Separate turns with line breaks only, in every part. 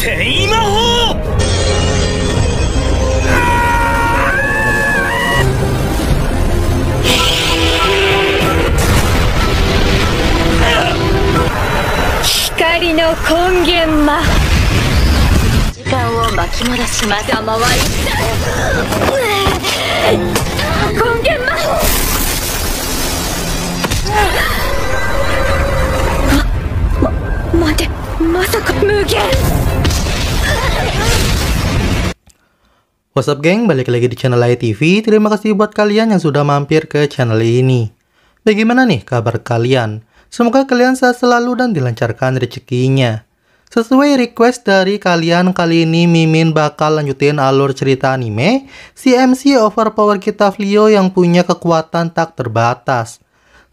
魔の根源魔時間を巻き戻しまま根源魔ま、待てまさか無限
What's up geng, balik lagi di channel ITV. Terima kasih buat kalian yang sudah mampir ke channel ini. Bagaimana nah, nih kabar kalian? Semoga kalian sehat selalu dan dilancarkan rezekinya. Sesuai request dari kalian, kali ini Mimin bakal lanjutin alur cerita anime si MC overpower kita Flio yang punya kekuatan tak terbatas.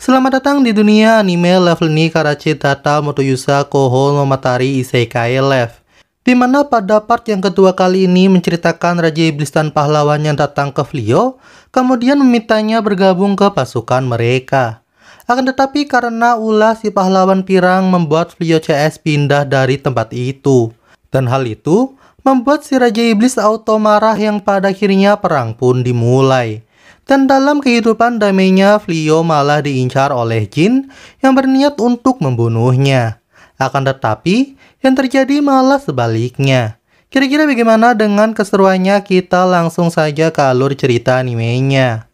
Selamat datang di dunia anime level ni Karachi Tata Motoyusa Koho Nomatari Isekai Life. Di mana pada part yang kedua kali ini menceritakan Raja Iblis dan pahlawan yang datang ke Flio, kemudian memintanya bergabung ke pasukan mereka. Akan tetapi karena ulah si pahlawan pirang membuat Flio CS pindah dari tempat itu. Dan hal itu membuat si Raja Iblis auto marah yang pada akhirnya perang pun dimulai. Dan dalam kehidupan damainya, Flio malah diincar oleh jin yang berniat untuk membunuhnya. Akan tetapi, yang terjadi malah sebaliknya. Kira-kira bagaimana dengan keseruannya kita langsung saja ke alur cerita animenya.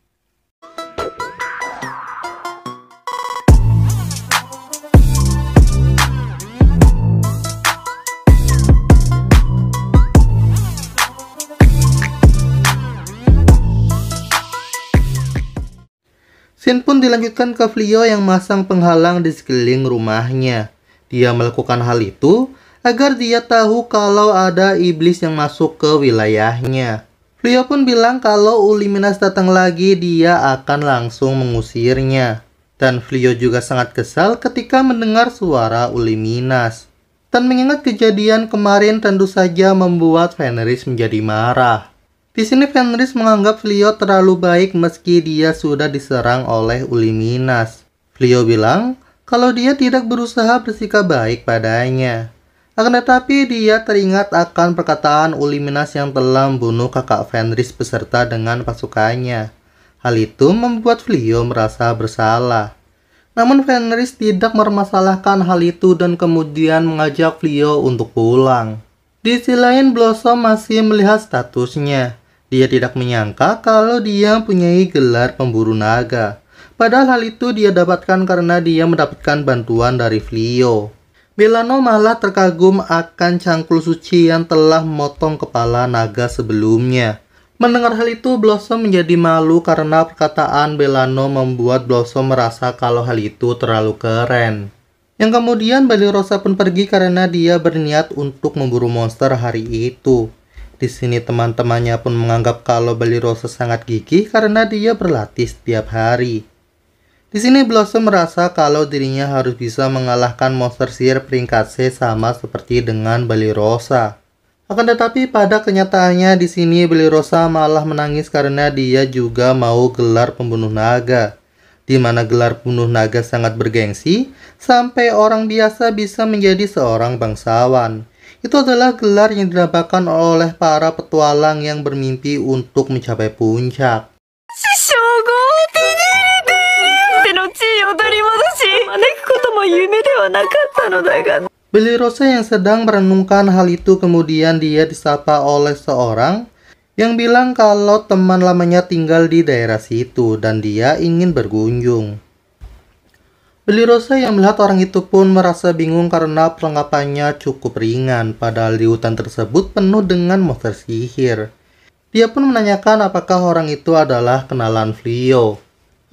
Sin pun dilanjutkan ke Flio yang masang penghalang di sekeliling rumahnya. Dia melakukan hal itu agar dia tahu kalau ada iblis yang masuk ke wilayahnya. Flio pun bilang kalau Uliminas datang lagi dia akan langsung mengusirnya. Dan Flio juga sangat kesal ketika mendengar suara Uliminas. Dan mengingat kejadian kemarin tentu saja membuat Fenris menjadi marah. Di sini Fenris menganggap Flio terlalu baik meski dia sudah diserang oleh Uliminas. Flio bilang kalau dia tidak berusaha bersikap baik padanya. Akan tetapi dia teringat akan perkataan Uliminas yang telah membunuh kakak Fenris beserta dengan pasukannya. Hal itu membuat Flio merasa bersalah. Namun Fenris tidak mempermasalahkan hal itu dan kemudian mengajak Flio untuk pulang. Di sisi lain Blossom masih melihat statusnya. Dia tidak menyangka kalau dia mempunyai gelar pemburu naga. Padahal hal itu dia dapatkan karena dia mendapatkan bantuan dari Flio. Milano malah terkagum akan cangkul suci yang telah memotong kepala naga sebelumnya. Mendengar hal itu, Blossom menjadi malu karena perkataan Belano membuat Blossom merasa kalau hal itu terlalu keren. Yang kemudian Bali Rosa pun pergi karena dia berniat untuk memburu monster hari itu. Di sini teman-temannya pun menganggap kalau Bali Rosa sangat gigih karena dia berlatih setiap hari. Di sini Blossom merasa kalau dirinya harus bisa mengalahkan monster sihir peringkat C sama seperti dengan Bali Rosa. Akan tetapi pada kenyataannya di sini Bali Rosa malah menangis karena dia juga mau gelar pembunuh naga. Di mana gelar pembunuh naga sangat bergengsi, sampai orang biasa bisa menjadi seorang bangsawan. Itu adalah gelar yang didapatkan oleh para petualang yang bermimpi untuk mencapai puncak. Kan? Beli Rose yang sedang merenungkan hal itu kemudian dia disapa oleh seorang yang bilang kalau teman lamanya tinggal di daerah situ dan dia ingin berkunjung. Billy Rose yang melihat orang itu pun merasa bingung karena perlengkapannya cukup ringan padahal di hutan tersebut penuh dengan monster sihir. Dia pun menanyakan apakah orang itu adalah kenalan Flio.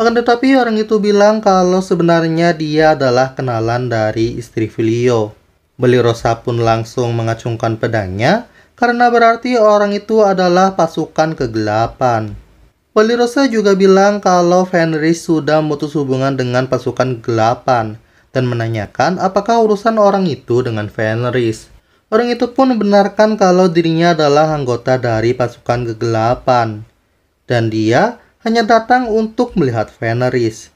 Akan tetapi orang itu bilang kalau sebenarnya dia adalah kenalan dari istri Filio. Belirosa pun langsung mengacungkan pedangnya karena berarti orang itu adalah pasukan kegelapan. Belirosa juga bilang kalau Fenris sudah memutus hubungan dengan pasukan kegelapan dan menanyakan apakah urusan orang itu dengan Fenris. Orang itu pun membenarkan kalau dirinya adalah anggota dari pasukan kegelapan. Dan dia hanya datang untuk melihat Veneris.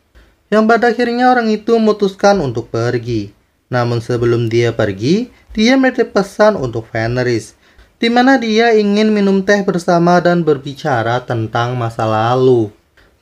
Yang pada akhirnya orang itu memutuskan untuk pergi. Namun sebelum dia pergi, dia menitip pesan untuk Veneris, di mana dia ingin minum teh bersama dan berbicara tentang masa lalu.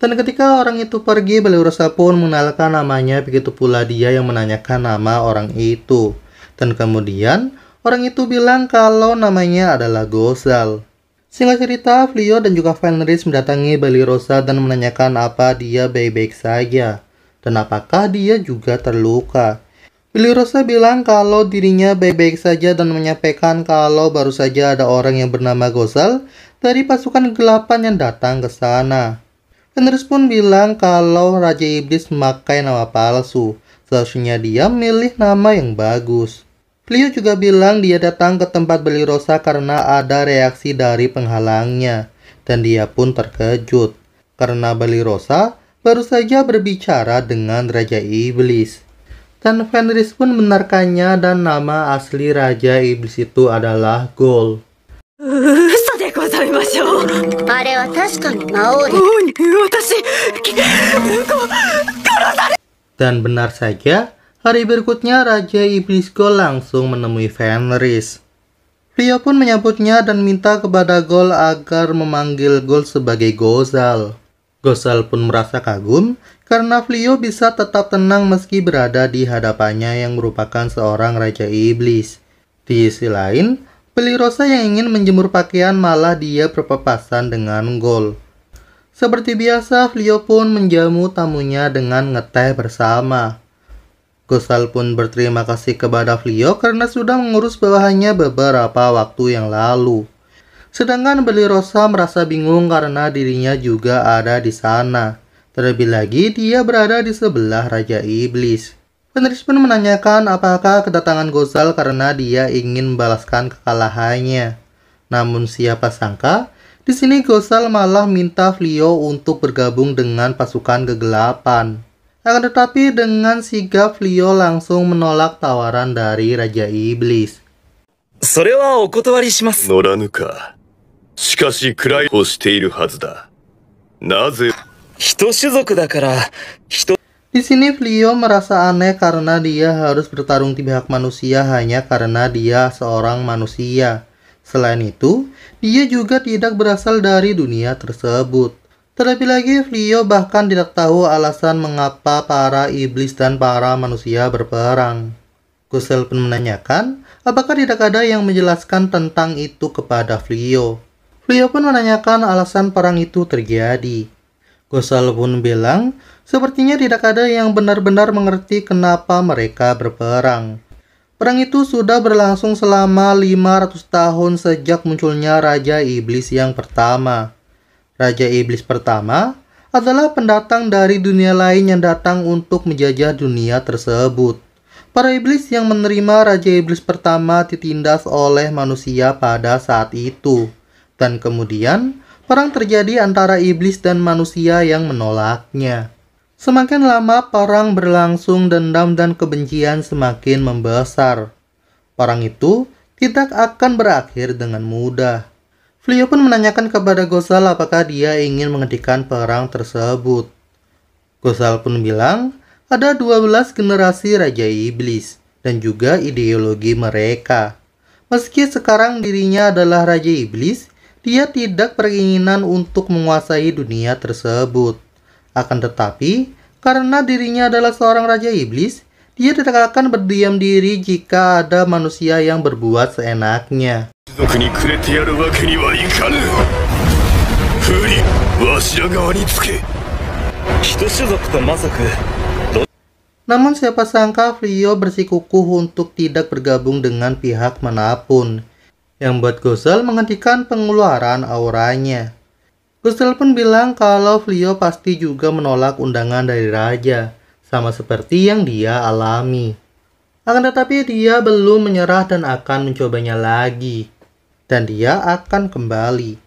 Dan ketika orang itu pergi, Belorosa pun mengenalkan namanya, begitu pula dia yang menanyakan nama orang itu. Dan kemudian, orang itu bilang kalau namanya adalah Gozal. Singkat cerita, Flio dan juga Fenris mendatangi Bali Rosa dan menanyakan apa dia baik-baik saja dan apakah dia juga terluka. Bali Rosa bilang kalau dirinya baik-baik saja dan menyampaikan kalau baru saja ada orang yang bernama Gosel dari pasukan gelapan yang datang ke sana. Fenris pun bilang kalau Raja Iblis memakai nama palsu. Seharusnya dia milih nama yang bagus. Beliau juga bilang dia datang ke tempat beli Rosa karena ada reaksi dari penghalangnya. Dan dia pun terkejut karena beli Rosa baru saja berbicara dengan Raja Iblis. Dan Fenris pun benarkannya dan nama asli Raja Iblis itu adalah Gol. Dan benar saja, Hari berikutnya, Raja Iblis Gol langsung menemui Fenris. Rio pun menyambutnya dan minta kepada Gol agar memanggil Gol sebagai Gozal. Gozal pun merasa kagum karena Flio bisa tetap tenang meski berada di hadapannya yang merupakan seorang Raja Iblis. Di sisi lain, Pelirosa yang ingin menjemur pakaian malah dia berpapasan dengan Gol. Seperti biasa, Flio pun menjamu tamunya dengan ngeteh bersama. Gosal pun berterima kasih kepada Flio karena sudah mengurus bawahannya beberapa waktu yang lalu. Sedangkan Beli Rosa merasa bingung karena dirinya juga ada di sana. Terlebih lagi dia berada di sebelah Raja Iblis. Penerus pun menanyakan apakah kedatangan Gosal karena dia ingin membalaskan kekalahannya. Namun siapa sangka, di sini Gosal malah minta Flio untuk bergabung dengan pasukan kegelapan. Akan tetapi dengan sigap Leo langsung menolak tawaran dari Raja Iblis. Di sini Flio merasa aneh karena dia harus bertarung di pihak manusia hanya karena dia seorang manusia. Selain itu, dia juga tidak berasal dari dunia tersebut. Terlebih lagi, Flio bahkan tidak tahu alasan mengapa para iblis dan para manusia berperang. Kusel pun menanyakan, apakah tidak ada yang menjelaskan tentang itu kepada Flio. Flio pun menanyakan alasan perang itu terjadi. Kusel pun bilang, sepertinya tidak ada yang benar-benar mengerti kenapa mereka berperang. Perang itu sudah berlangsung selama 500 tahun sejak munculnya Raja Iblis yang pertama. Raja Iblis pertama adalah pendatang dari dunia lain yang datang untuk menjajah dunia tersebut. Para iblis yang menerima Raja Iblis pertama ditindas oleh manusia pada saat itu. Dan kemudian, perang terjadi antara iblis dan manusia yang menolaknya. Semakin lama perang berlangsung, dendam dan kebencian semakin membesar. Perang itu tidak akan berakhir dengan mudah. Flio pun menanyakan kepada Gosal apakah dia ingin menghentikan perang tersebut. Gosal pun bilang, ada 12 generasi Raja Iblis dan juga ideologi mereka. Meski sekarang dirinya adalah Raja Iblis, dia tidak peringinan untuk menguasai dunia tersebut. Akan tetapi, karena dirinya adalah seorang Raja Iblis, dia tidak akan berdiam diri jika ada manusia yang berbuat seenaknya. Namun siapa sangka Frio bersikukuh untuk tidak bergabung dengan pihak manapun, yang buat Gozel menghentikan pengeluaran auranya. Gozel pun bilang kalau Frio pasti juga menolak undangan dari Raja, sama seperti yang dia alami. Akan tetapi dia belum menyerah dan akan mencobanya lagi dan dia akan kembali.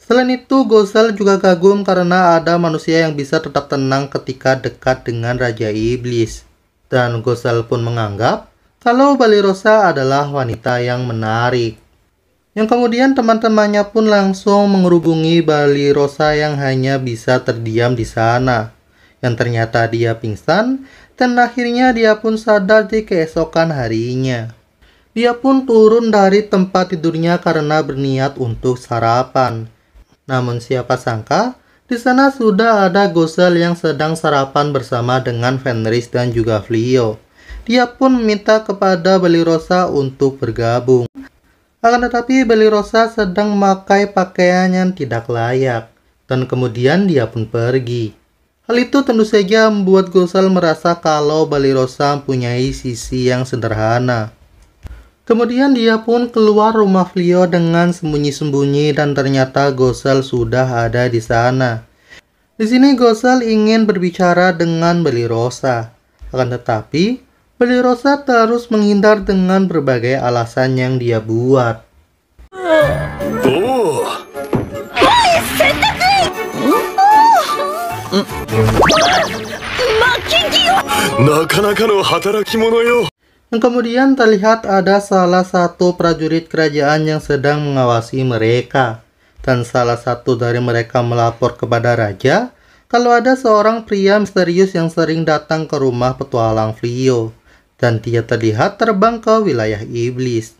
Selain itu, Gosel juga kagum karena ada manusia yang bisa tetap tenang ketika dekat dengan Raja Iblis. Dan Gosel pun menganggap kalau Balirosa adalah wanita yang menarik. Yang kemudian teman-temannya pun langsung mengerubungi Rosa yang hanya bisa terdiam di sana. Yang ternyata dia pingsan dan akhirnya dia pun sadar di keesokan harinya. Dia pun turun dari tempat tidurnya karena berniat untuk sarapan. Namun siapa sangka, di sana sudah ada Gosel yang sedang sarapan bersama dengan Fenris dan juga Flio. Dia pun minta kepada Belirosa untuk bergabung. Akan tetapi Belirosa sedang memakai pakaian yang tidak layak. Dan kemudian dia pun pergi. Hal itu tentu saja membuat Gosel merasa kalau Belirosa mempunyai sisi yang sederhana. Kemudian dia pun keluar rumah Flio dengan sembunyi-sembunyi dan ternyata Gosel sudah ada di sana. Di sini Gosel ingin berbicara dengan Beli Rosa, Akan tetapi, Beli Rosa terus menghindar dengan berbagai alasan yang dia buat. Oh. Oh.
なかなかの働き者よ
kemudian terlihat ada salah satu prajurit kerajaan yang sedang mengawasi mereka. Dan salah satu dari mereka melapor kepada raja kalau ada seorang pria misterius yang sering datang ke rumah petualang Flio. Dan dia terlihat terbang ke wilayah iblis.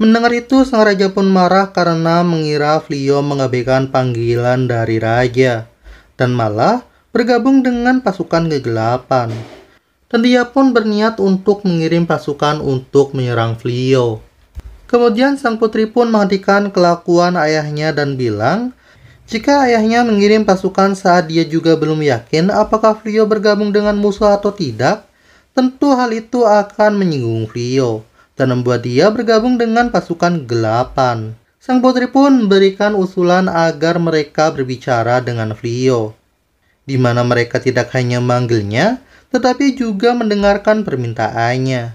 Mendengar itu, sang raja pun marah karena mengira Flio mengabaikan panggilan dari raja, dan malah bergabung dengan pasukan kegelapan dan dia pun berniat untuk mengirim pasukan untuk menyerang Flio. Kemudian sang putri pun menghentikan kelakuan ayahnya dan bilang, jika ayahnya mengirim pasukan saat dia juga belum yakin apakah Flio bergabung dengan musuh atau tidak, tentu hal itu akan menyinggung Flio dan membuat dia bergabung dengan pasukan gelapan. Sang putri pun memberikan usulan agar mereka berbicara dengan Flio, di mana mereka tidak hanya manggilnya, tetapi juga mendengarkan permintaannya.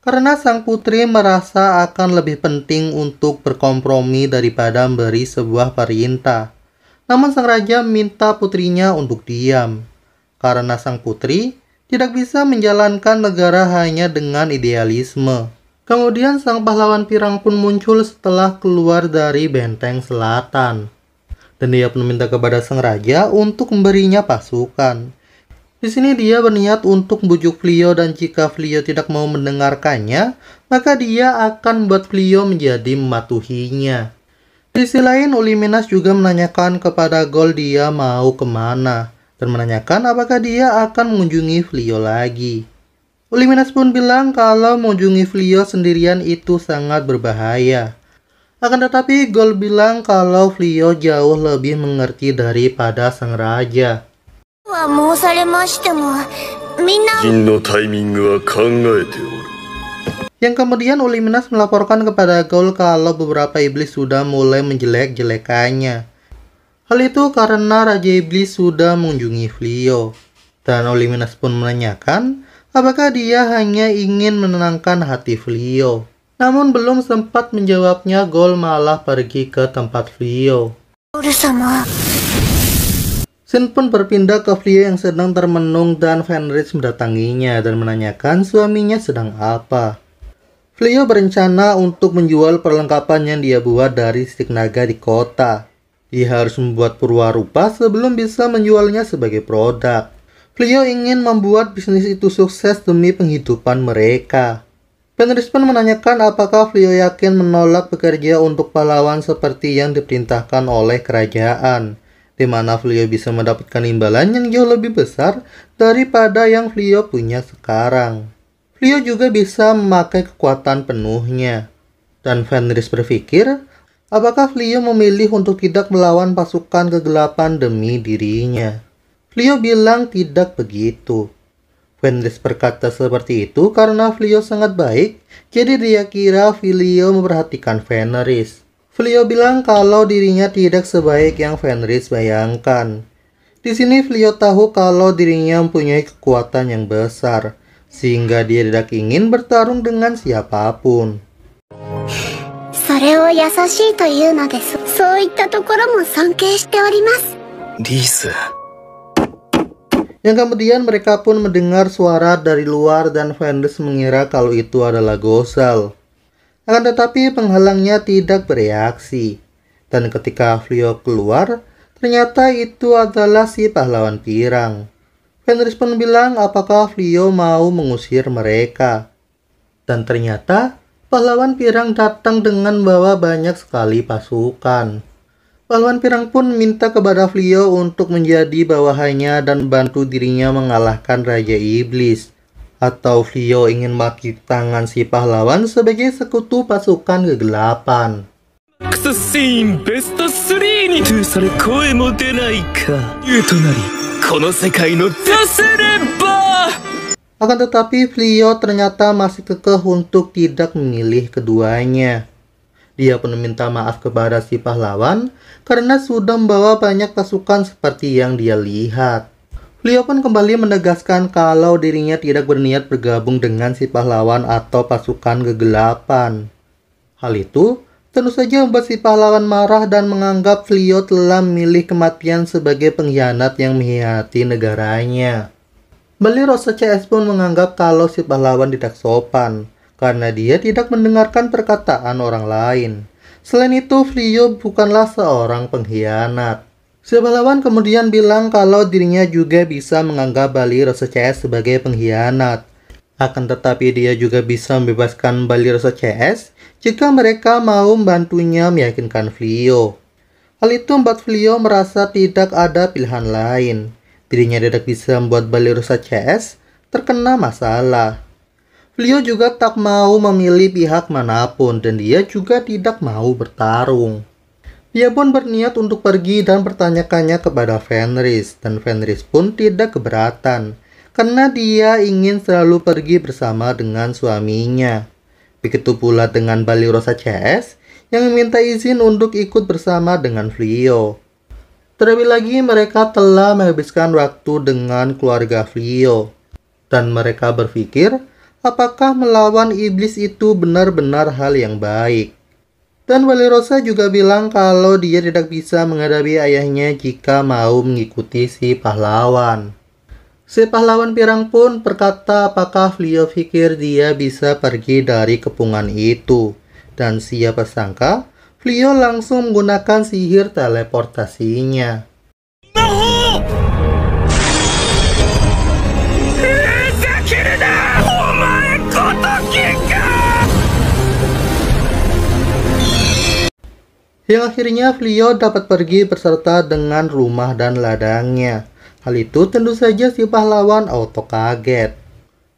Karena sang putri merasa akan lebih penting untuk berkompromi daripada memberi sebuah perintah. Namun sang raja minta putrinya untuk diam. Karena sang putri tidak bisa menjalankan negara hanya dengan idealisme. Kemudian sang pahlawan pirang pun muncul setelah keluar dari benteng selatan. Dan dia pun meminta kepada sang raja untuk memberinya pasukan. Di sini dia berniat untuk bujuk Flio dan jika Flio tidak mau mendengarkannya, maka dia akan buat Flio menjadi mematuhinya. Di sisi lain, Uliminas juga menanyakan kepada Gol dia mau kemana, dan menanyakan apakah dia akan mengunjungi Flio lagi. Uliminas pun bilang kalau mengunjungi Flio sendirian itu sangat berbahaya. Akan tetapi, Gol bilang kalau Flio jauh lebih mengerti daripada sang raja. Yang kemudian Uliminas melaporkan kepada Gaul kalau beberapa iblis sudah mulai menjelek-jelekannya. Hal itu karena Raja Iblis sudah mengunjungi Flio. Dan Uliminas pun menanyakan apakah dia hanya ingin menenangkan hati Flio. Namun belum sempat menjawabnya Gol malah pergi ke tempat Flio. sama. Sin pun berpindah ke Flio yang sedang termenung dan Fenris mendatanginya dan menanyakan suaminya sedang apa. Flio berencana untuk menjual perlengkapan yang dia buat dari stik naga di kota. Ia harus membuat rupa sebelum bisa menjualnya sebagai produk. Flio ingin membuat bisnis itu sukses demi penghidupan mereka. Fenris pun menanyakan apakah Flio yakin menolak bekerja untuk pahlawan seperti yang diperintahkan oleh kerajaan di mana Flio bisa mendapatkan imbalan yang jauh lebih besar daripada yang Flio punya sekarang. Flio juga bisa memakai kekuatan penuhnya. Dan Fenris berpikir, apakah Flio memilih untuk tidak melawan pasukan kegelapan demi dirinya? Flio bilang tidak begitu. Fenris berkata seperti itu karena Flio sangat baik, jadi dia kira Flio memperhatikan Fenris. Beliau bilang kalau dirinya tidak sebaik yang Fenris bayangkan. Di sini Flio tahu kalau dirinya mempunyai kekuatan yang besar, sehingga dia tidak ingin bertarung dengan siapapun. Yang kemudian mereka pun mendengar suara dari luar dan Fenris mengira kalau itu adalah Gosal. Akan tetapi penghalangnya tidak bereaksi. Dan ketika Flio keluar, ternyata itu adalah si pahlawan pirang. Fenris pun bilang apakah Flio mau mengusir mereka. Dan ternyata pahlawan pirang datang dengan bawa banyak sekali pasukan. Pahlawan pirang pun minta kepada Flio untuk menjadi bawahannya dan bantu dirinya mengalahkan Raja Iblis atau Flio ingin maki tangan si pahlawan sebagai sekutu pasukan kegelapan. Akan tetapi Flio ternyata masih kekeh untuk tidak memilih keduanya. Dia pun meminta maaf kepada si pahlawan karena sudah membawa banyak pasukan seperti yang dia lihat. Leo pun kembali menegaskan kalau dirinya tidak berniat bergabung dengan si pahlawan atau pasukan kegelapan. Hal itu tentu saja membuat si pahlawan marah dan menganggap Leo telah memilih kematian sebagai pengkhianat yang mengkhianati negaranya. Beli Rosa CS pun menganggap kalau si pahlawan tidak sopan, karena dia tidak mendengarkan perkataan orang lain. Selain itu, Flio bukanlah seorang pengkhianat pahlawan kemudian bilang kalau dirinya juga bisa menganggap Bali Rose CS sebagai pengkhianat. Akan tetapi dia juga bisa membebaskan Bali Rose CS jika mereka mau membantunya meyakinkan Flio. Hal itu membuat Flio merasa tidak ada pilihan lain. Dirinya tidak bisa membuat Bali Rose CS terkena masalah. Flio juga tak mau memilih pihak manapun dan dia juga tidak mau bertarung. Ia pun berniat untuk pergi dan bertanyakannya kepada Fenris, dan Fenris pun tidak keberatan, karena dia ingin selalu pergi bersama dengan suaminya. Begitu pula dengan Balirosa CS, yang meminta izin untuk ikut bersama dengan Flio. Terlebih lagi mereka telah menghabiskan waktu dengan keluarga Flio. Dan mereka berpikir, apakah melawan iblis itu benar-benar hal yang baik. Dan Wali Rosa juga bilang kalau dia tidak bisa menghadapi ayahnya jika mau mengikuti si pahlawan. Si pahlawan pirang pun berkata apakah Leo pikir dia bisa pergi dari kepungan itu. Dan siapa sangka, Leo langsung menggunakan sihir teleportasinya. Yang akhirnya Flio dapat pergi berserta dengan rumah dan ladangnya. Hal itu tentu saja si pahlawan auto kaget.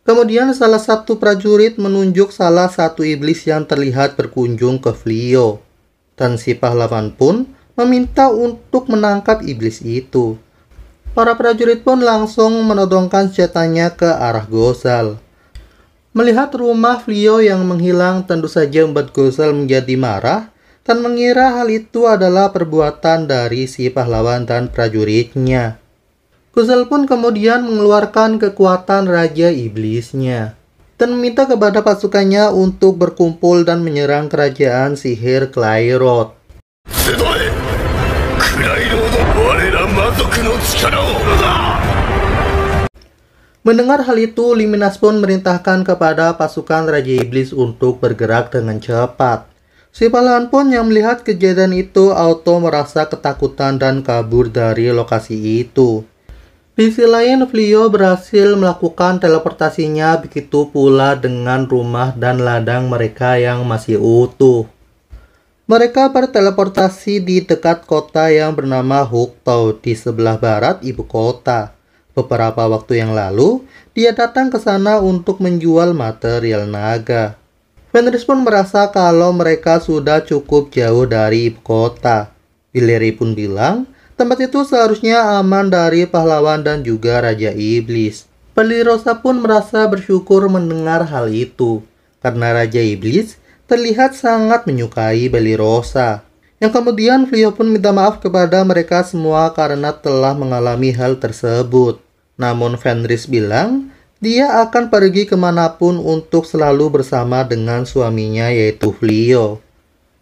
Kemudian salah satu prajurit menunjuk salah satu iblis yang terlihat berkunjung ke Flio. Dan si pahlawan pun meminta untuk menangkap iblis itu. Para prajurit pun langsung menodongkan senjatanya ke arah Gosal. Melihat rumah Flio yang menghilang tentu saja membuat Gosal menjadi marah dan mengira hal itu adalah perbuatan dari si pahlawan dan prajuritnya. Kuzel pun kemudian mengeluarkan kekuatan Raja Iblisnya dan meminta kepada pasukannya untuk berkumpul dan menyerang kerajaan sihir Klairot. Mendengar hal itu, Liminas pun merintahkan kepada pasukan Raja Iblis untuk bergerak dengan cepat. Si pahlawan pun yang melihat kejadian itu auto merasa ketakutan dan kabur dari lokasi itu. Di sisi lain, Flio berhasil melakukan teleportasinya begitu pula dengan rumah dan ladang mereka yang masih utuh. Mereka berteleportasi di dekat kota yang bernama Hukto di sebelah barat ibu kota. Beberapa waktu yang lalu, dia datang ke sana untuk menjual material naga. Fenris pun merasa kalau mereka sudah cukup jauh dari kota. Billeri pun bilang, tempat itu seharusnya aman dari pahlawan dan juga Raja Iblis. Pelirosa pun merasa bersyukur mendengar hal itu, karena Raja Iblis terlihat sangat menyukai Belirosa. Yang kemudian Flio pun minta maaf kepada mereka semua karena telah mengalami hal tersebut. Namun Fenris bilang dia akan pergi kemanapun untuk selalu bersama dengan suaminya yaitu Filio.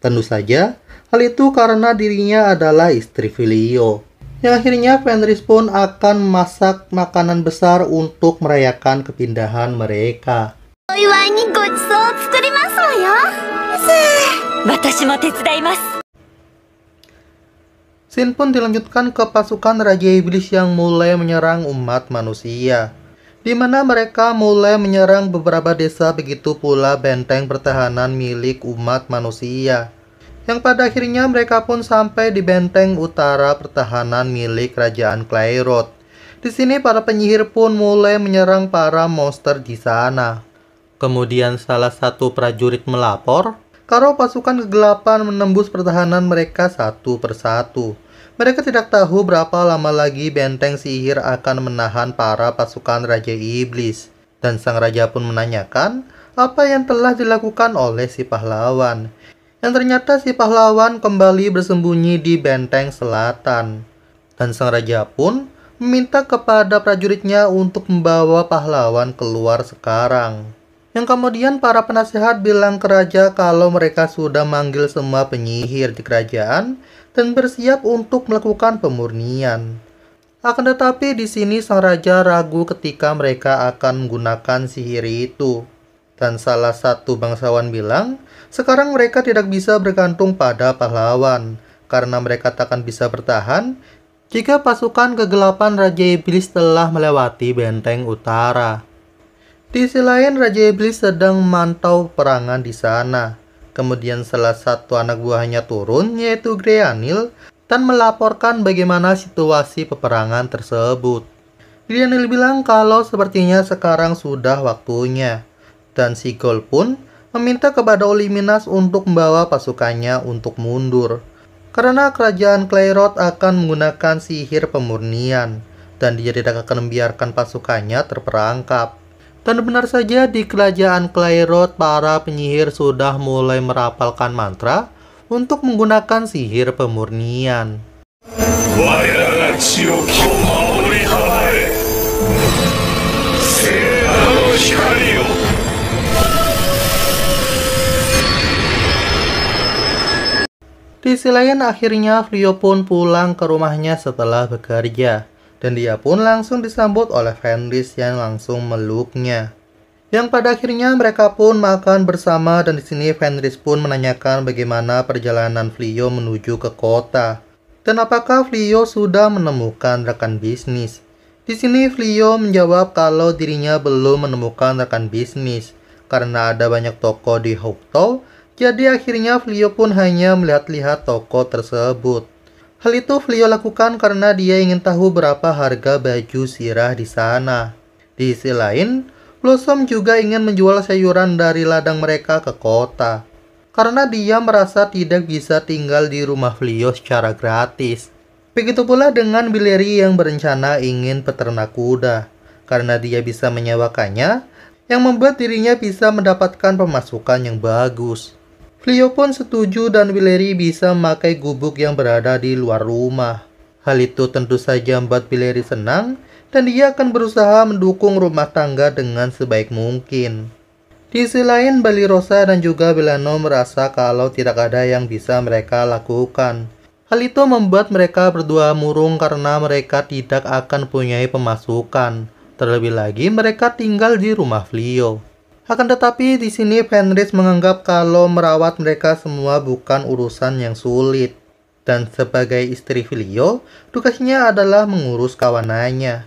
Tentu saja, hal itu karena dirinya adalah istri Filio. Yang akhirnya Fenris pun akan memasak makanan besar untuk merayakan kepindahan mereka. Sin pun dilanjutkan ke pasukan Raja Iblis yang mulai menyerang umat manusia di mana mereka mulai menyerang beberapa desa begitu pula benteng pertahanan milik umat manusia. Yang pada akhirnya mereka pun sampai di benteng utara pertahanan milik kerajaan Clairot. Di sini para penyihir pun mulai menyerang para monster di sana. Kemudian salah satu prajurit melapor, kalau pasukan kegelapan menembus pertahanan mereka satu persatu. Mereka tidak tahu berapa lama lagi benteng sihir akan menahan para pasukan Raja Iblis. Dan sang raja pun menanyakan apa yang telah dilakukan oleh si pahlawan. Yang ternyata si pahlawan kembali bersembunyi di benteng selatan. Dan sang raja pun meminta kepada prajuritnya untuk membawa pahlawan keluar sekarang. Yang kemudian para penasehat bilang ke raja kalau mereka sudah manggil semua penyihir di kerajaan dan bersiap untuk melakukan pemurnian. Akan tetapi di sini sang raja ragu ketika mereka akan menggunakan sihir itu. Dan salah satu bangsawan bilang, sekarang mereka tidak bisa bergantung pada pahlawan, karena mereka takkan bisa bertahan jika pasukan kegelapan Raja Iblis telah melewati benteng utara. Di sisi lain, Raja Iblis sedang memantau perangan di sana. Kemudian salah satu anak buahnya turun, yaitu Greanil, dan melaporkan bagaimana situasi peperangan tersebut. Greanil bilang kalau sepertinya sekarang sudah waktunya. Dan Sigol pun meminta kepada Oliminas untuk membawa pasukannya untuk mundur. Karena kerajaan Clairot akan menggunakan sihir pemurnian, dan dia tidak akan membiarkan pasukannya terperangkap. Dan benar saja di kerajaan Clairot para penyihir sudah mulai merapalkan mantra untuk menggunakan sihir pemurnian. Di sisi lain akhirnya Flio pun pulang ke rumahnya setelah bekerja. Dan dia pun langsung disambut oleh Fenris yang langsung meluknya. Yang pada akhirnya mereka pun makan bersama dan di sini Fenris pun menanyakan bagaimana perjalanan Flio menuju ke kota. Dan apakah Flio sudah menemukan rekan bisnis? Di sini Flio menjawab kalau dirinya belum menemukan rekan bisnis karena ada banyak toko di Hokto, jadi akhirnya Flio pun hanya melihat-lihat toko tersebut. Hal itu Flio lakukan karena dia ingin tahu berapa harga baju sirah di sana. Di sisi lain, Blossom juga ingin menjual sayuran dari ladang mereka ke kota. Karena dia merasa tidak bisa tinggal di rumah Flio secara gratis. Begitu pula dengan Billy yang berencana ingin peternak kuda. Karena dia bisa menyewakannya, yang membuat dirinya bisa mendapatkan pemasukan yang bagus. Flio pun setuju dan Willery bisa memakai gubuk yang berada di luar rumah. Hal itu tentu saja membuat Willery senang dan dia akan berusaha mendukung rumah tangga dengan sebaik mungkin. Di sisi lain, Bali Rosa dan juga Belano merasa kalau tidak ada yang bisa mereka lakukan. Hal itu membuat mereka berdua murung karena mereka tidak akan punya pemasukan. Terlebih lagi, mereka tinggal di rumah Flio. Akan tetapi di sini Fenris menganggap kalau merawat mereka semua bukan urusan yang sulit. Dan sebagai istri Filio, tugasnya adalah mengurus kawanannya.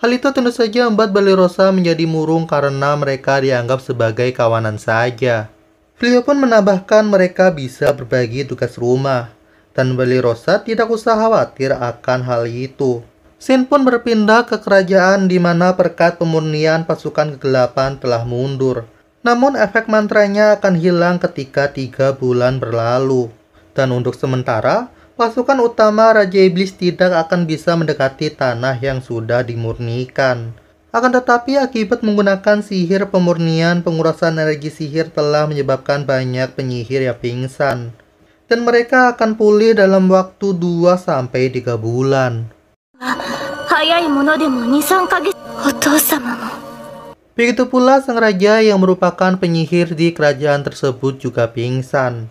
Hal itu tentu saja membuat Balerosa menjadi murung karena mereka dianggap sebagai kawanan saja. Filio pun menambahkan mereka bisa berbagi tugas rumah. Dan Balerosa tidak usah khawatir akan hal itu. Sin pun berpindah ke kerajaan di mana perkat pemurnian pasukan kegelapan telah mundur. Namun efek mantranya akan hilang ketika tiga bulan berlalu. Dan untuk sementara, pasukan utama Raja Iblis tidak akan bisa mendekati tanah yang sudah dimurnikan. Akan tetapi akibat menggunakan sihir pemurnian, pengurasan energi sihir telah menyebabkan banyak penyihir yang pingsan. Dan mereka akan pulih dalam waktu 2-3 bulan. Begitu pula sang raja yang merupakan penyihir di kerajaan tersebut juga pingsan.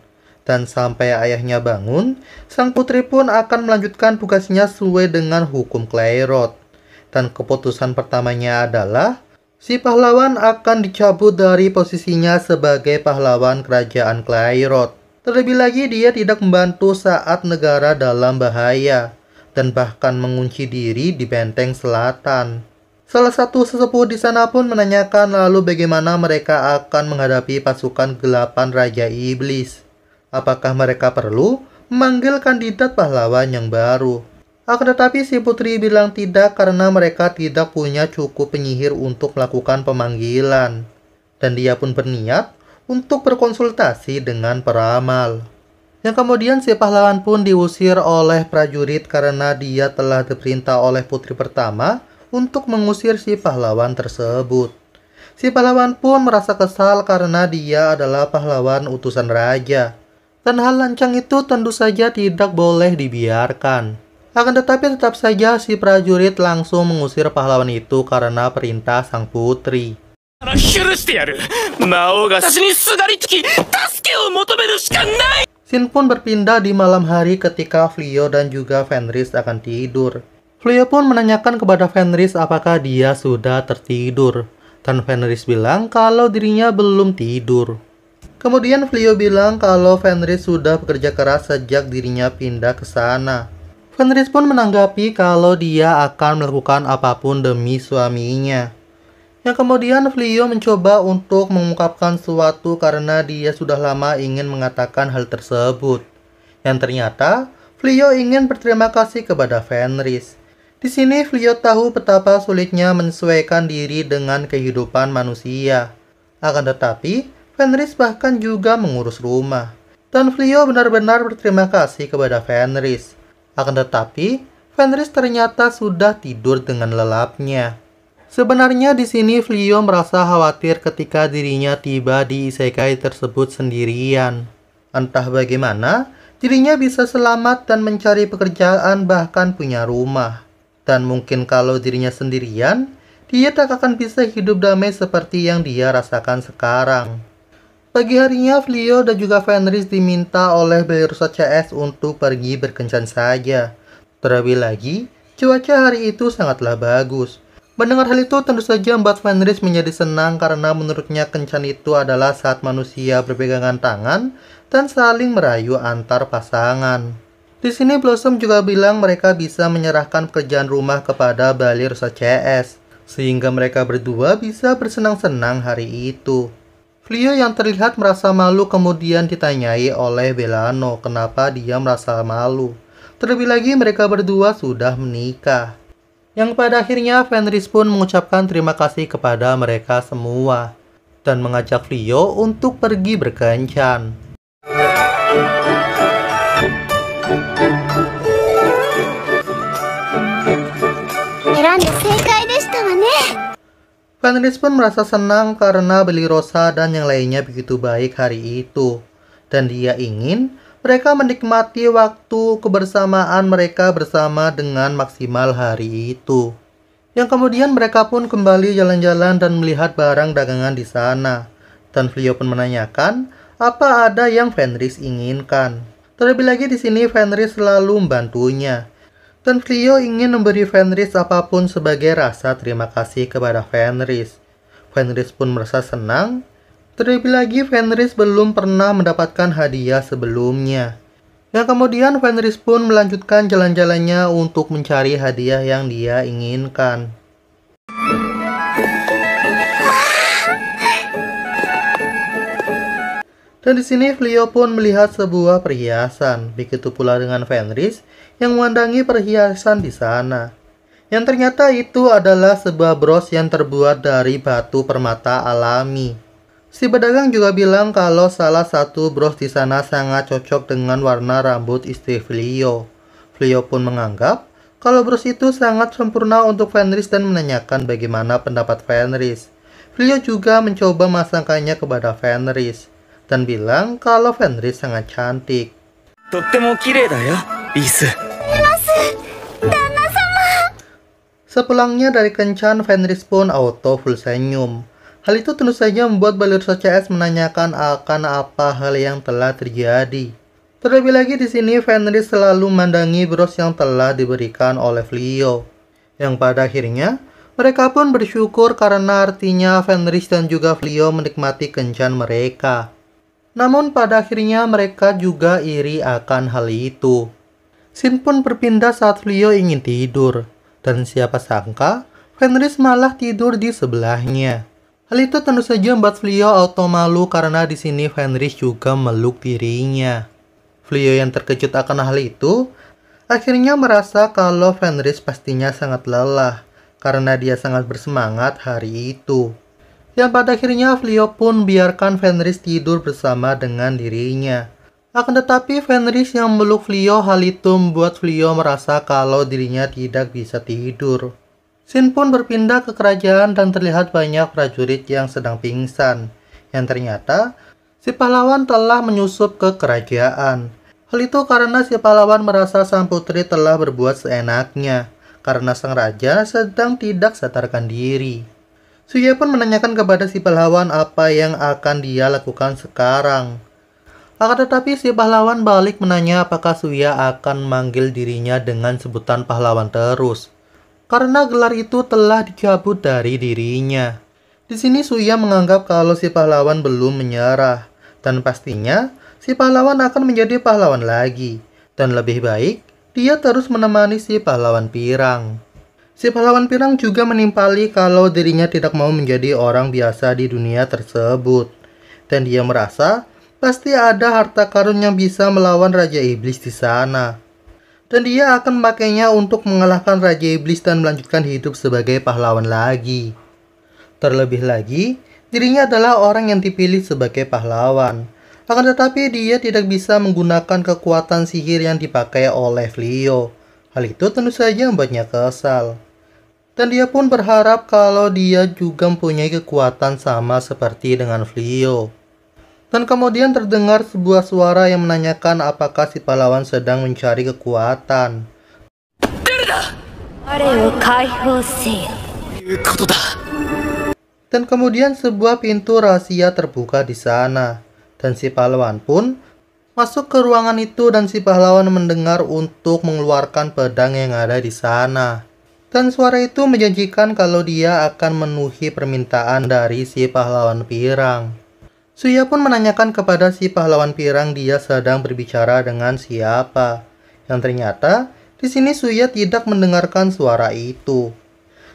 Dan sampai ayahnya bangun, sang putri pun akan melanjutkan tugasnya sesuai dengan hukum Kleirot. Dan keputusan pertamanya adalah, si pahlawan akan dicabut dari posisinya sebagai pahlawan kerajaan Kleirot. Terlebih lagi dia tidak membantu saat negara dalam bahaya dan bahkan mengunci diri di benteng selatan. Salah satu sesepuh di sana pun menanyakan lalu bagaimana mereka akan menghadapi pasukan gelapan Raja Iblis. Apakah mereka perlu memanggil kandidat pahlawan yang baru? Akan tetapi si putri bilang tidak karena mereka tidak punya cukup penyihir untuk melakukan pemanggilan. Dan dia pun berniat untuk berkonsultasi dengan peramal. Yang kemudian si pahlawan pun diusir oleh prajurit karena dia telah diperintah oleh putri pertama untuk mengusir si pahlawan tersebut. Si pahlawan pun merasa kesal karena dia adalah pahlawan utusan raja. Dan hal lancang itu tentu saja tidak boleh dibiarkan. Akan tetapi tetap saja si prajurit langsung mengusir pahlawan itu karena perintah sang putri. Sin pun berpindah di malam hari ketika Flio dan juga Fenris akan tidur. Flio pun menanyakan kepada Fenris apakah dia sudah tertidur. Dan Fenris bilang kalau dirinya belum tidur. Kemudian Flio bilang kalau Fenris sudah bekerja keras sejak dirinya pindah ke sana. Fenris pun menanggapi kalau dia akan melakukan apapun demi suaminya yang kemudian Flio mencoba untuk mengungkapkan sesuatu karena dia sudah lama ingin mengatakan hal tersebut. Yang ternyata, Flio ingin berterima kasih kepada Fenris. Di sini Flio tahu betapa sulitnya menyesuaikan diri dengan kehidupan manusia. Akan tetapi, Fenris bahkan juga mengurus rumah. Dan Flio benar-benar berterima kasih kepada Fenris. Akan tetapi, Fenris ternyata sudah tidur dengan lelapnya. Sebenarnya di sini Flio merasa khawatir ketika dirinya tiba di isekai tersebut sendirian. Entah bagaimana, dirinya bisa selamat dan mencari pekerjaan bahkan punya rumah. Dan mungkin kalau dirinya sendirian, dia tak akan bisa hidup damai seperti yang dia rasakan sekarang. Pagi harinya, Flio dan juga Fenris diminta oleh Berusa CS untuk pergi berkencan saja. Terlebih lagi, cuaca hari itu sangatlah bagus Mendengar hal itu, tentu saja Mbak Fenris menjadi senang karena menurutnya kencan itu adalah saat manusia berpegangan tangan dan saling merayu antar pasangan. Di sini Blossom juga bilang mereka bisa menyerahkan pekerjaan rumah kepada Balir CS, sehingga mereka berdua bisa bersenang-senang hari itu. Flio yang terlihat merasa malu kemudian ditanyai oleh Belano kenapa dia merasa malu. Terlebih lagi mereka berdua sudah menikah yang pada akhirnya Fenris pun mengucapkan terima kasih kepada mereka semua dan mengajak Leo untuk pergi berkencan. Fenris pun merasa senang karena beli Rosa dan yang lainnya begitu baik hari itu. Dan dia ingin mereka menikmati waktu kebersamaan mereka bersama dengan maksimal hari itu. Yang kemudian mereka pun kembali jalan-jalan dan melihat barang dagangan di sana. Dan Flio pun menanyakan, apa ada yang Fenris inginkan? Terlebih lagi di sini Fenris selalu membantunya. Dan Flio ingin memberi Fenris apapun sebagai rasa terima kasih kepada Fenris. Fenris pun merasa senang Terlebih lagi, Fenris belum pernah mendapatkan hadiah sebelumnya. Nah, kemudian Fenris pun melanjutkan jalan-jalannya untuk mencari hadiah yang dia inginkan. Dan di sini Flio pun melihat sebuah perhiasan, begitu pula dengan Fenris yang memandangi perhiasan di sana. Yang ternyata itu adalah sebuah bros yang terbuat dari batu permata alami. Si pedagang juga bilang kalau salah satu bros di sana sangat cocok dengan warna rambut istri Flio. Flio pun menganggap kalau bros itu sangat sempurna untuk Fenris dan menanyakan bagaimana pendapat Fenris. Flio juga mencoba masangkannya kepada Fenris dan bilang kalau Fenris sangat cantik.
Ya,
Sepulangnya dari kencan, Fenris pun auto full senyum. Hal itu tentu saja membuat Balirso CS menanyakan akan apa hal yang telah terjadi. Terlebih lagi di sini Fenris selalu mandangi bros yang telah diberikan oleh Leo. Yang pada akhirnya, mereka pun bersyukur karena artinya Fenris dan juga Leo menikmati kencan mereka. Namun pada akhirnya mereka juga iri akan hal itu. Sin pun berpindah saat Leo ingin tidur. Dan siapa sangka, Fenris malah tidur di sebelahnya. Hal itu tentu saja membuat Flio auto malu karena di sini Fenris juga meluk dirinya. Flio yang terkejut akan hal itu, akhirnya merasa kalau Fenris pastinya sangat lelah karena dia sangat bersemangat hari itu. Yang pada akhirnya Flio pun biarkan Fenris tidur bersama dengan dirinya. Akan tetapi Fenris yang meluk Flio hal itu membuat Flio merasa kalau dirinya tidak bisa tidur. Sin pun berpindah ke kerajaan dan terlihat banyak prajurit yang sedang pingsan. Yang ternyata, si pahlawan telah menyusup ke kerajaan. Hal itu karena si pahlawan merasa sang putri telah berbuat seenaknya, karena sang raja sedang tidak sadarkan diri. Suya pun menanyakan kepada si pahlawan apa yang akan dia lakukan sekarang. Akan tetapi si pahlawan balik menanya apakah Suya akan manggil dirinya dengan sebutan pahlawan terus karena gelar itu telah dicabut dari dirinya. Di sini Suya menganggap kalau si pahlawan belum menyerah, dan pastinya si pahlawan akan menjadi pahlawan lagi. Dan lebih baik, dia terus menemani si pahlawan pirang. Si pahlawan pirang juga menimpali kalau dirinya tidak mau menjadi orang biasa di dunia tersebut. Dan dia merasa pasti ada harta karun yang bisa melawan Raja Iblis di sana dan dia akan memakainya untuk mengalahkan Raja Iblis dan melanjutkan hidup sebagai pahlawan lagi. Terlebih lagi, dirinya adalah orang yang dipilih sebagai pahlawan. Akan tetapi dia tidak bisa menggunakan kekuatan sihir yang dipakai oleh Flio. Hal itu tentu saja membuatnya kesal. Dan dia pun berharap kalau dia juga mempunyai kekuatan sama seperti dengan Flio. Dan kemudian terdengar sebuah suara yang menanyakan apakah si pahlawan sedang mencari kekuatan. Dan kemudian sebuah pintu rahasia terbuka di sana. Dan si pahlawan pun masuk ke ruangan itu dan si pahlawan mendengar untuk mengeluarkan pedang yang ada di sana. Dan suara itu menjanjikan kalau dia akan memenuhi permintaan dari si pahlawan pirang. Suya pun menanyakan kepada si pahlawan pirang dia sedang berbicara dengan siapa. Yang ternyata, di sini Suya tidak mendengarkan suara itu.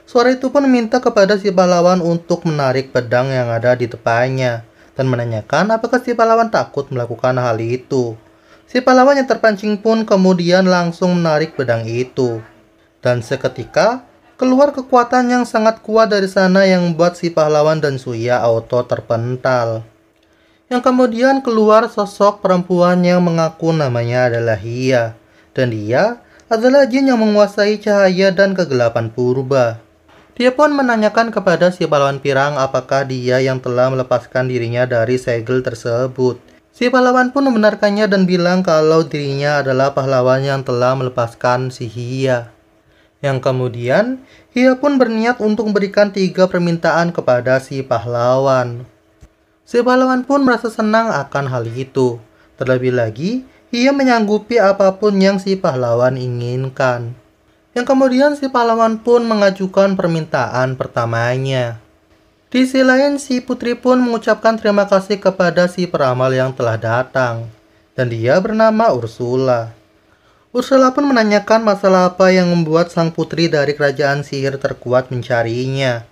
Suara itu pun meminta kepada si pahlawan untuk menarik pedang yang ada di depannya dan menanyakan apakah si pahlawan takut melakukan hal itu. Si pahlawan yang terpancing pun kemudian langsung menarik pedang itu. Dan seketika, keluar kekuatan yang sangat kuat dari sana yang membuat si pahlawan dan Suya auto terpental yang kemudian keluar sosok perempuan yang mengaku namanya adalah Hia, dan dia adalah jin yang menguasai cahaya dan kegelapan purba. Dia pun menanyakan kepada si pahlawan pirang apakah dia yang telah melepaskan dirinya dari segel tersebut. Si pahlawan pun membenarkannya dan bilang kalau dirinya adalah pahlawan yang telah melepaskan si Hia. Yang kemudian, Hia pun berniat untuk memberikan tiga permintaan kepada si pahlawan. Si pahlawan pun merasa senang akan hal itu. Terlebih lagi, ia menyanggupi apapun yang si pahlawan inginkan. Yang kemudian si pahlawan pun mengajukan permintaan pertamanya. Di sisi lain, si putri pun mengucapkan terima kasih kepada si peramal yang telah datang. Dan dia bernama Ursula. Ursula pun menanyakan masalah apa yang membuat sang putri dari kerajaan sihir terkuat mencarinya.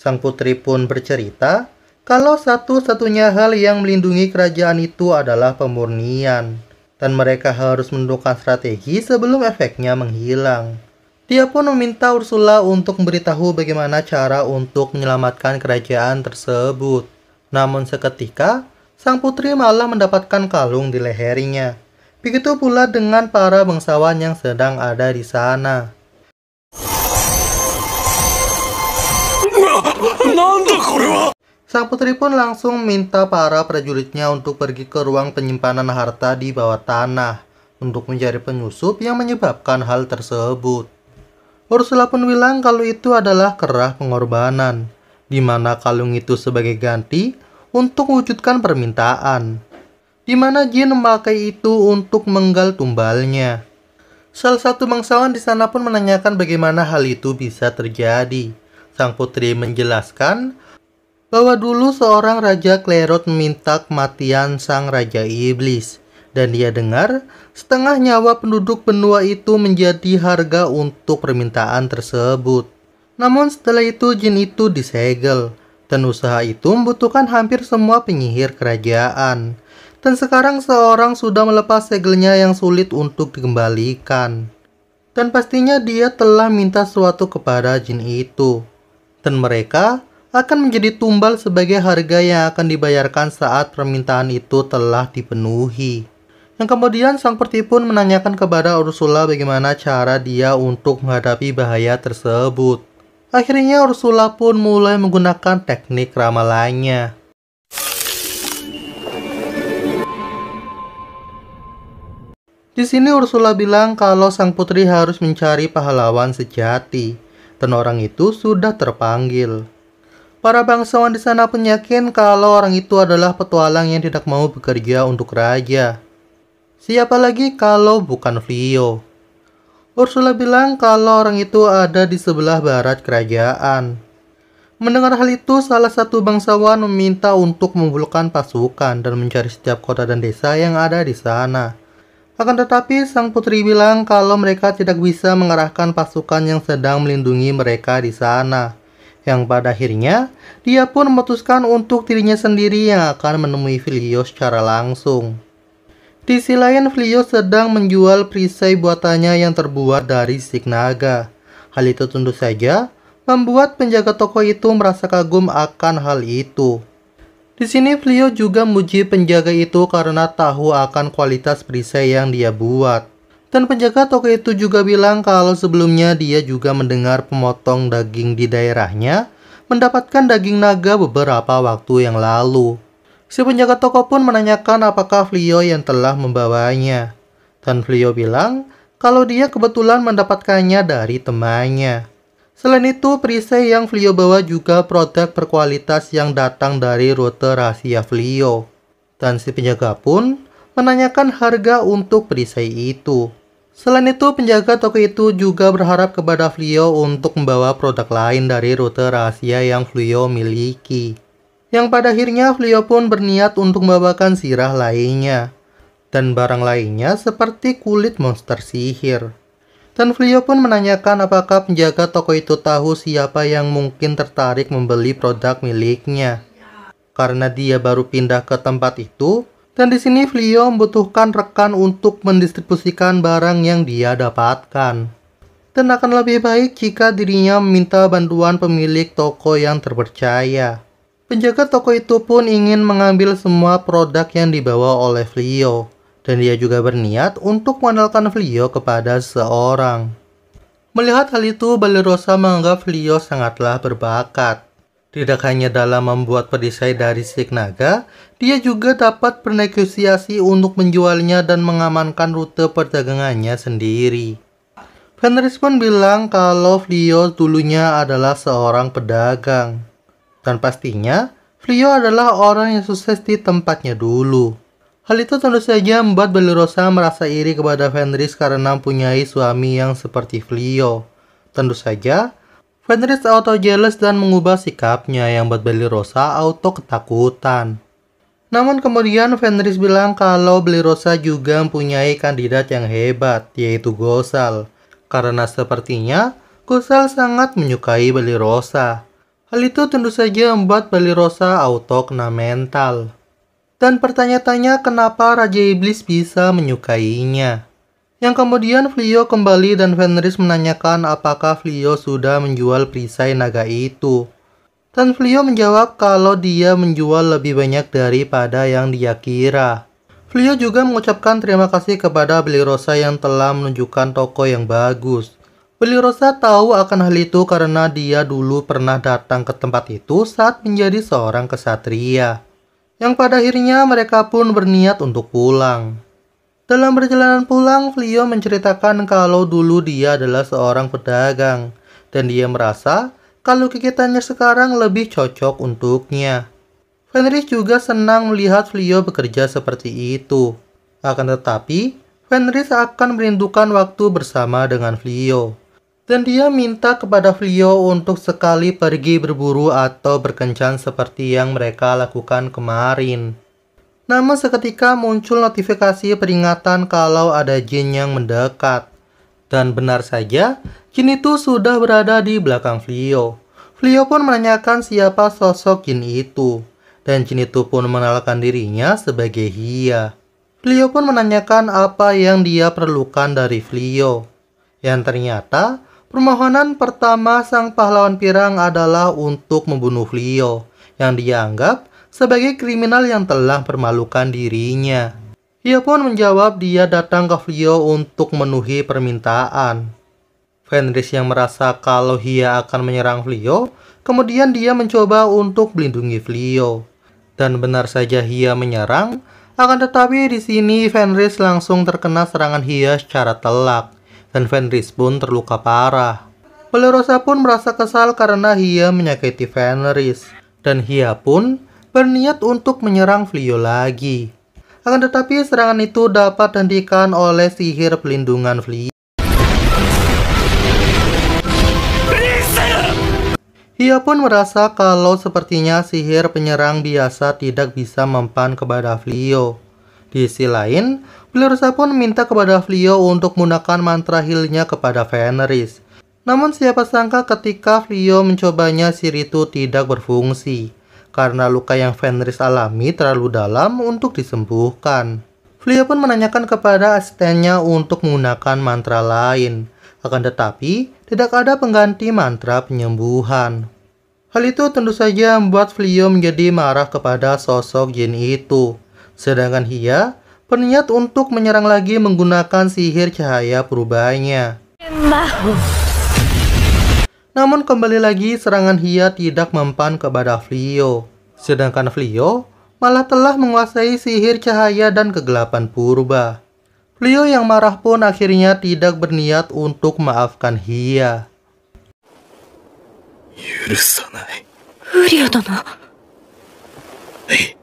Sang putri pun bercerita kalau satu-satunya hal yang melindungi kerajaan itu adalah pemurnian, dan mereka harus menentukan strategi sebelum efeknya menghilang. Dia pun meminta Ursula untuk memberitahu bagaimana cara untuk menyelamatkan kerajaan tersebut. Namun seketika, sang putri malah mendapatkan kalung di lehernya. Begitu pula dengan para bangsawan yang sedang ada di sana. Sang putri pun langsung minta para prajuritnya untuk pergi ke ruang penyimpanan harta di bawah tanah untuk mencari penyusup yang menyebabkan hal tersebut. Ursula pun bilang kalau itu adalah kerah pengorbanan, di mana kalung itu sebagai ganti untuk wujudkan permintaan, di mana Jin memakai itu untuk menggal tumbalnya. Salah satu bangsawan di sana pun menanyakan bagaimana hal itu bisa terjadi. Sang putri menjelaskan bahwa dulu seorang raja Klerot meminta kematian sang raja iblis. Dan dia dengar, setengah nyawa penduduk benua itu menjadi harga untuk permintaan tersebut. Namun setelah itu jin itu disegel, dan usaha itu membutuhkan hampir semua penyihir kerajaan. Dan sekarang seorang sudah melepas segelnya yang sulit untuk dikembalikan. Dan pastinya dia telah minta sesuatu kepada jin itu. Dan mereka akan menjadi tumbal sebagai harga yang akan dibayarkan saat permintaan itu telah dipenuhi. Yang kemudian sang pun menanyakan kepada Ursula bagaimana cara dia untuk menghadapi bahaya tersebut. Akhirnya Ursula pun mulai menggunakan teknik ramalannya. Di sini Ursula bilang kalau sang putri harus mencari pahlawan sejati, dan orang itu sudah terpanggil. Para bangsawan di sana pun yakin kalau orang itu adalah petualang yang tidak mau bekerja untuk raja. Siapa lagi kalau bukan Vio? Ursula bilang kalau orang itu ada di sebelah barat kerajaan. Mendengar hal itu, salah satu bangsawan meminta untuk mengumpulkan pasukan dan mencari setiap kota dan desa yang ada di sana. Akan tetapi, sang putri bilang kalau mereka tidak bisa mengerahkan pasukan yang sedang melindungi mereka di sana yang pada akhirnya dia pun memutuskan untuk dirinya sendiri yang akan menemui Filio secara langsung. Di sisi lain, Filio sedang menjual perisai buatannya yang terbuat dari signaga. naga. Hal itu tentu saja membuat penjaga toko itu merasa kagum akan hal itu. Di sini Flio juga muji penjaga itu karena tahu akan kualitas perisai yang dia buat. Dan penjaga toko itu juga bilang kalau sebelumnya dia juga mendengar pemotong daging di daerahnya mendapatkan daging naga beberapa waktu yang lalu. Si penjaga toko pun menanyakan apakah Flio yang telah membawanya. Dan Flio bilang kalau dia kebetulan mendapatkannya dari temannya. Selain itu, perisai yang Flio bawa juga produk berkualitas yang datang dari rute rahasia Flio. Dan si penjaga pun menanyakan harga untuk perisai itu. Selain itu, penjaga toko itu juga berharap kepada Flio untuk membawa produk lain dari rute rahasia yang Flio miliki. Yang pada akhirnya Flio pun berniat untuk membawakan sirah lainnya. Dan barang lainnya seperti kulit monster sihir. Dan Flio pun menanyakan apakah penjaga toko itu tahu siapa yang mungkin tertarik membeli produk miliknya. Karena dia baru pindah ke tempat itu, dan di sini Flio membutuhkan rekan untuk mendistribusikan barang yang dia dapatkan. Dan akan lebih baik jika dirinya meminta bantuan pemilik toko yang terpercaya. Penjaga toko itu pun ingin mengambil semua produk yang dibawa oleh Flio. Dan dia juga berniat untuk mengandalkan Flio kepada seorang. Melihat hal itu, Balerosa menganggap Flio sangatlah berbakat. Tidak hanya dalam membuat perisai dari sik naga, dia juga dapat bernegosiasi untuk menjualnya dan mengamankan rute perdagangannya sendiri. Fenris pun bilang kalau Flio dulunya adalah seorang pedagang. Dan pastinya, Flio adalah orang yang sukses di tempatnya dulu. Hal itu tentu saja membuat Belirosa merasa iri kepada Fenris karena mempunyai suami yang seperti Flio. Tentu saja, Fenris auto jealous dan mengubah sikapnya yang buat Beli Rosa auto ketakutan. Namun kemudian Fenris bilang kalau Beli Rosa juga mempunyai kandidat yang hebat, yaitu Gosal. Karena sepertinya Gosal sangat menyukai Beli Rosa. Hal itu tentu saja membuat Beli Rosa auto kena mental. Dan pertanyaannya kenapa Raja Iblis bisa menyukainya. Yang kemudian Flio kembali dan Fenris menanyakan apakah Flio sudah menjual perisai naga itu. Dan Flio menjawab kalau dia menjual lebih banyak daripada yang dia kira. Flio juga mengucapkan terima kasih kepada Belirosa yang telah menunjukkan toko yang bagus. Belirosa tahu akan hal itu karena dia dulu pernah datang ke tempat itu saat menjadi seorang kesatria. Yang pada akhirnya mereka pun berniat untuk pulang. Dalam perjalanan pulang, Flio menceritakan kalau dulu dia adalah seorang pedagang, dan dia merasa kalau kegiatannya sekarang lebih cocok untuknya. Fenris juga senang melihat Flio bekerja seperti itu. Akan tetapi, Fenris akan merindukan waktu bersama dengan Flio. Dan dia minta kepada Flio untuk sekali pergi berburu atau berkencan seperti yang mereka lakukan kemarin. Namun seketika muncul notifikasi peringatan kalau ada jin yang mendekat. Dan benar saja, jin itu sudah berada di belakang Flio. Flio pun menanyakan siapa sosok jin itu. Dan jin itu pun menalakan dirinya sebagai Hia. Flio pun menanyakan apa yang dia perlukan dari Flio. Yang ternyata, permohonan pertama sang pahlawan pirang adalah untuk membunuh Flio, yang dianggap sebagai kriminal yang telah permalukan dirinya. Ia pun menjawab dia datang ke Flio untuk memenuhi permintaan. Fenris yang merasa kalau ia akan menyerang Flio, kemudian dia mencoba untuk melindungi Flio. Dan benar saja ia menyerang, akan tetapi di sini Fenris langsung terkena serangan ia secara telak, dan Fenris pun terluka parah. Pelorosa pun merasa kesal karena ia menyakiti Fenris, dan ia pun berniat untuk menyerang Flio lagi. Akan tetapi serangan itu dapat dihentikan oleh sihir pelindungan Flio. Ia pun merasa kalau sepertinya sihir penyerang biasa tidak bisa mempan kepada Flio. Di sisi lain, Blursa pun minta kepada Flio untuk menggunakan mantra healnya kepada Veneris. Namun siapa sangka ketika Flio mencobanya sihir itu tidak berfungsi karena luka yang Fenris alami terlalu dalam untuk disembuhkan. Flia pun menanyakan kepada asistennya untuk menggunakan mantra lain. Akan tetapi, tidak ada pengganti mantra penyembuhan. Hal itu tentu saja membuat Flia menjadi marah kepada sosok jin itu. Sedangkan Hia berniat untuk menyerang lagi menggunakan sihir cahaya perubahannya. Namun kembali lagi serangan Hia tidak mempan kepada Flio. Sedangkan Flio malah telah menguasai sihir cahaya dan kegelapan purba. Flio yang marah pun akhirnya tidak berniat untuk maafkan Hia. Yurusanai.
Eh,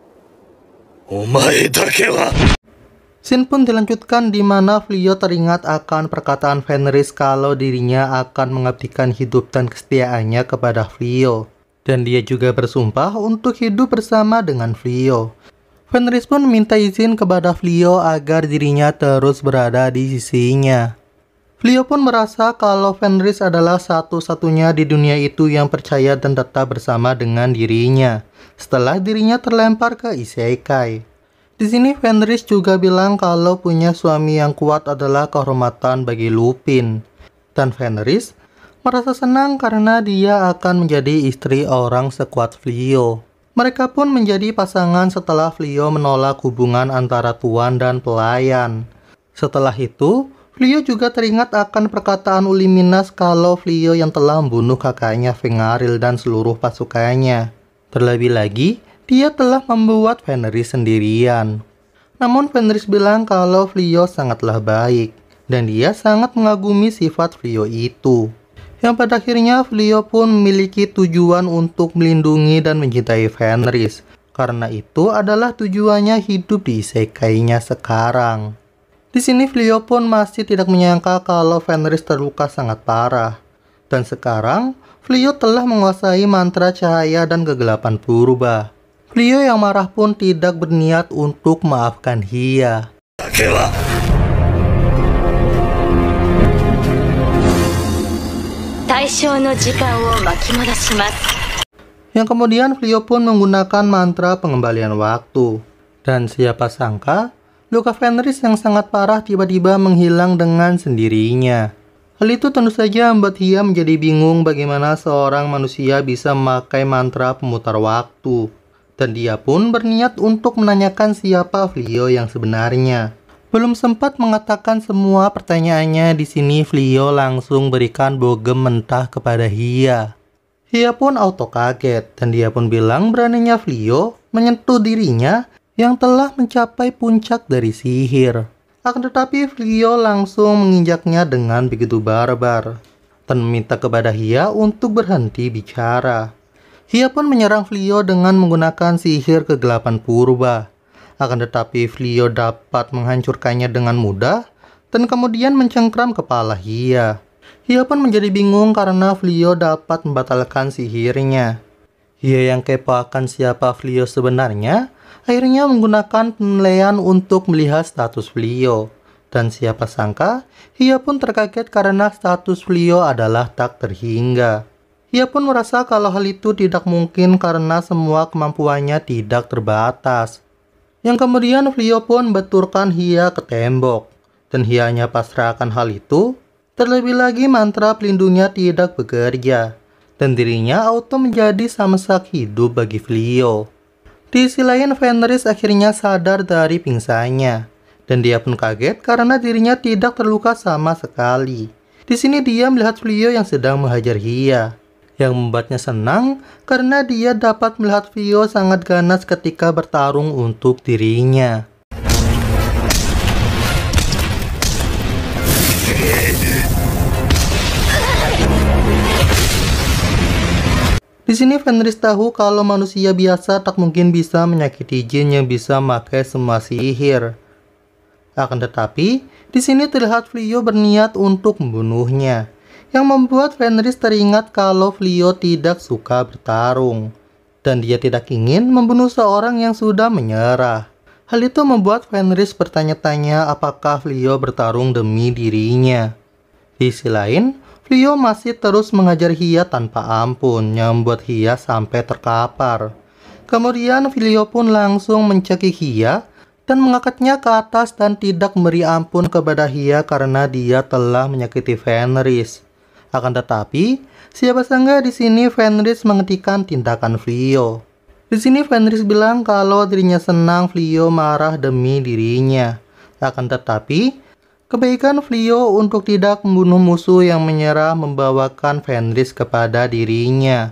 omae dake wa...
Scene pun dilanjutkan di mana Flio teringat akan perkataan Fenris kalau dirinya akan mengabdikan hidup dan kesetiaannya kepada Flio. Dan dia juga bersumpah untuk hidup bersama dengan Flio. Fenris pun minta izin kepada Flio agar dirinya terus berada di sisinya. Flio pun merasa kalau Fenris adalah satu-satunya di dunia itu yang percaya dan tetap bersama dengan dirinya setelah dirinya terlempar ke Isekai. Di sini Fenris juga bilang kalau punya suami yang kuat adalah kehormatan bagi Lupin. Dan Fenris merasa senang karena dia akan menjadi istri orang sekuat Flio. Mereka pun menjadi pasangan setelah Flio menolak hubungan antara tuan dan pelayan. Setelah itu, Flio juga teringat akan perkataan Uliminas kalau Flio yang telah membunuh kakaknya Vengaril dan seluruh pasukannya. Terlebih lagi, dia telah membuat Fenris sendirian. Namun Fenris bilang kalau Flio sangatlah baik dan dia sangat mengagumi sifat Flio itu. Yang pada akhirnya Flio pun memiliki tujuan untuk melindungi dan mencintai Fenris. Karena itu adalah tujuannya hidup di isekainya sekarang. Di sini Flio pun masih tidak menyangka kalau Fenris terluka sangat parah. Dan sekarang, Flio telah menguasai mantra cahaya dan kegelapan purba Leo yang marah pun tidak berniat untuk maafkan Hia. Yang kemudian Flio pun menggunakan mantra pengembalian waktu. Dan siapa sangka, luka Fenris yang sangat parah tiba-tiba menghilang dengan sendirinya. Hal itu tentu saja membuat Hia menjadi bingung bagaimana seorang manusia bisa memakai mantra pemutar waktu. Dan dia pun berniat untuk menanyakan siapa Flio yang sebenarnya. Belum sempat mengatakan semua pertanyaannya di sini Flio langsung berikan bogem mentah kepada Hia. Hia pun auto kaget dan dia pun bilang beraninya Flio menyentuh dirinya yang telah mencapai puncak dari sihir. Akan tetapi Flio langsung menginjaknya dengan begitu barbar dan meminta kepada Hia untuk berhenti bicara. Ia pun menyerang Flio dengan menggunakan sihir kegelapan purba. Akan tetapi Flio dapat menghancurkannya dengan mudah dan kemudian mencengkram kepala Hia. Hia pun menjadi bingung karena Flio dapat membatalkan sihirnya. Hia yang kepo akan siapa Flio sebenarnya, akhirnya menggunakan penilaian untuk melihat status Flio. Dan siapa sangka, Hia pun terkaget karena status Flio adalah tak terhingga. Ia pun merasa kalau hal itu tidak mungkin karena semua kemampuannya tidak terbatas. Yang kemudian Flio pun beturkan Hia ke tembok, dan Hianya pasrahkan hal itu. Terlebih lagi mantra pelindungnya tidak bekerja, dan dirinya auto menjadi samsak hidup bagi Flio. Di sisi lain, Fenris akhirnya sadar dari pingsannya, dan dia pun kaget karena dirinya tidak terluka sama sekali. Di sini dia melihat Flio yang sedang menghajar Hia, yang membuatnya senang karena dia dapat melihat Vio sangat ganas ketika bertarung untuk dirinya. Di sini Fenris tahu kalau manusia biasa tak mungkin bisa menyakiti jin yang bisa memakai semua sihir. Akan tetapi, di sini terlihat Flio berniat untuk membunuhnya yang membuat Fenris teringat kalau Flio tidak suka bertarung dan dia tidak ingin membunuh seorang yang sudah menyerah. Hal itu membuat Fenris bertanya-tanya apakah Flio bertarung demi dirinya. Di sisi lain, Flio masih terus mengajar Hia tanpa ampun yang membuat Hia sampai terkapar. Kemudian Flio pun langsung mencekik Hia dan mengangkatnya ke atas dan tidak memberi ampun kepada Hia karena dia telah menyakiti Fenris. Akan tetapi, siapa sangka di sini Fenris menghentikan tindakan Flio. Di sini Fenris bilang kalau dirinya senang Flio marah demi dirinya. Akan tetapi, kebaikan Flio untuk tidak membunuh musuh yang menyerah membawakan Fenris kepada dirinya.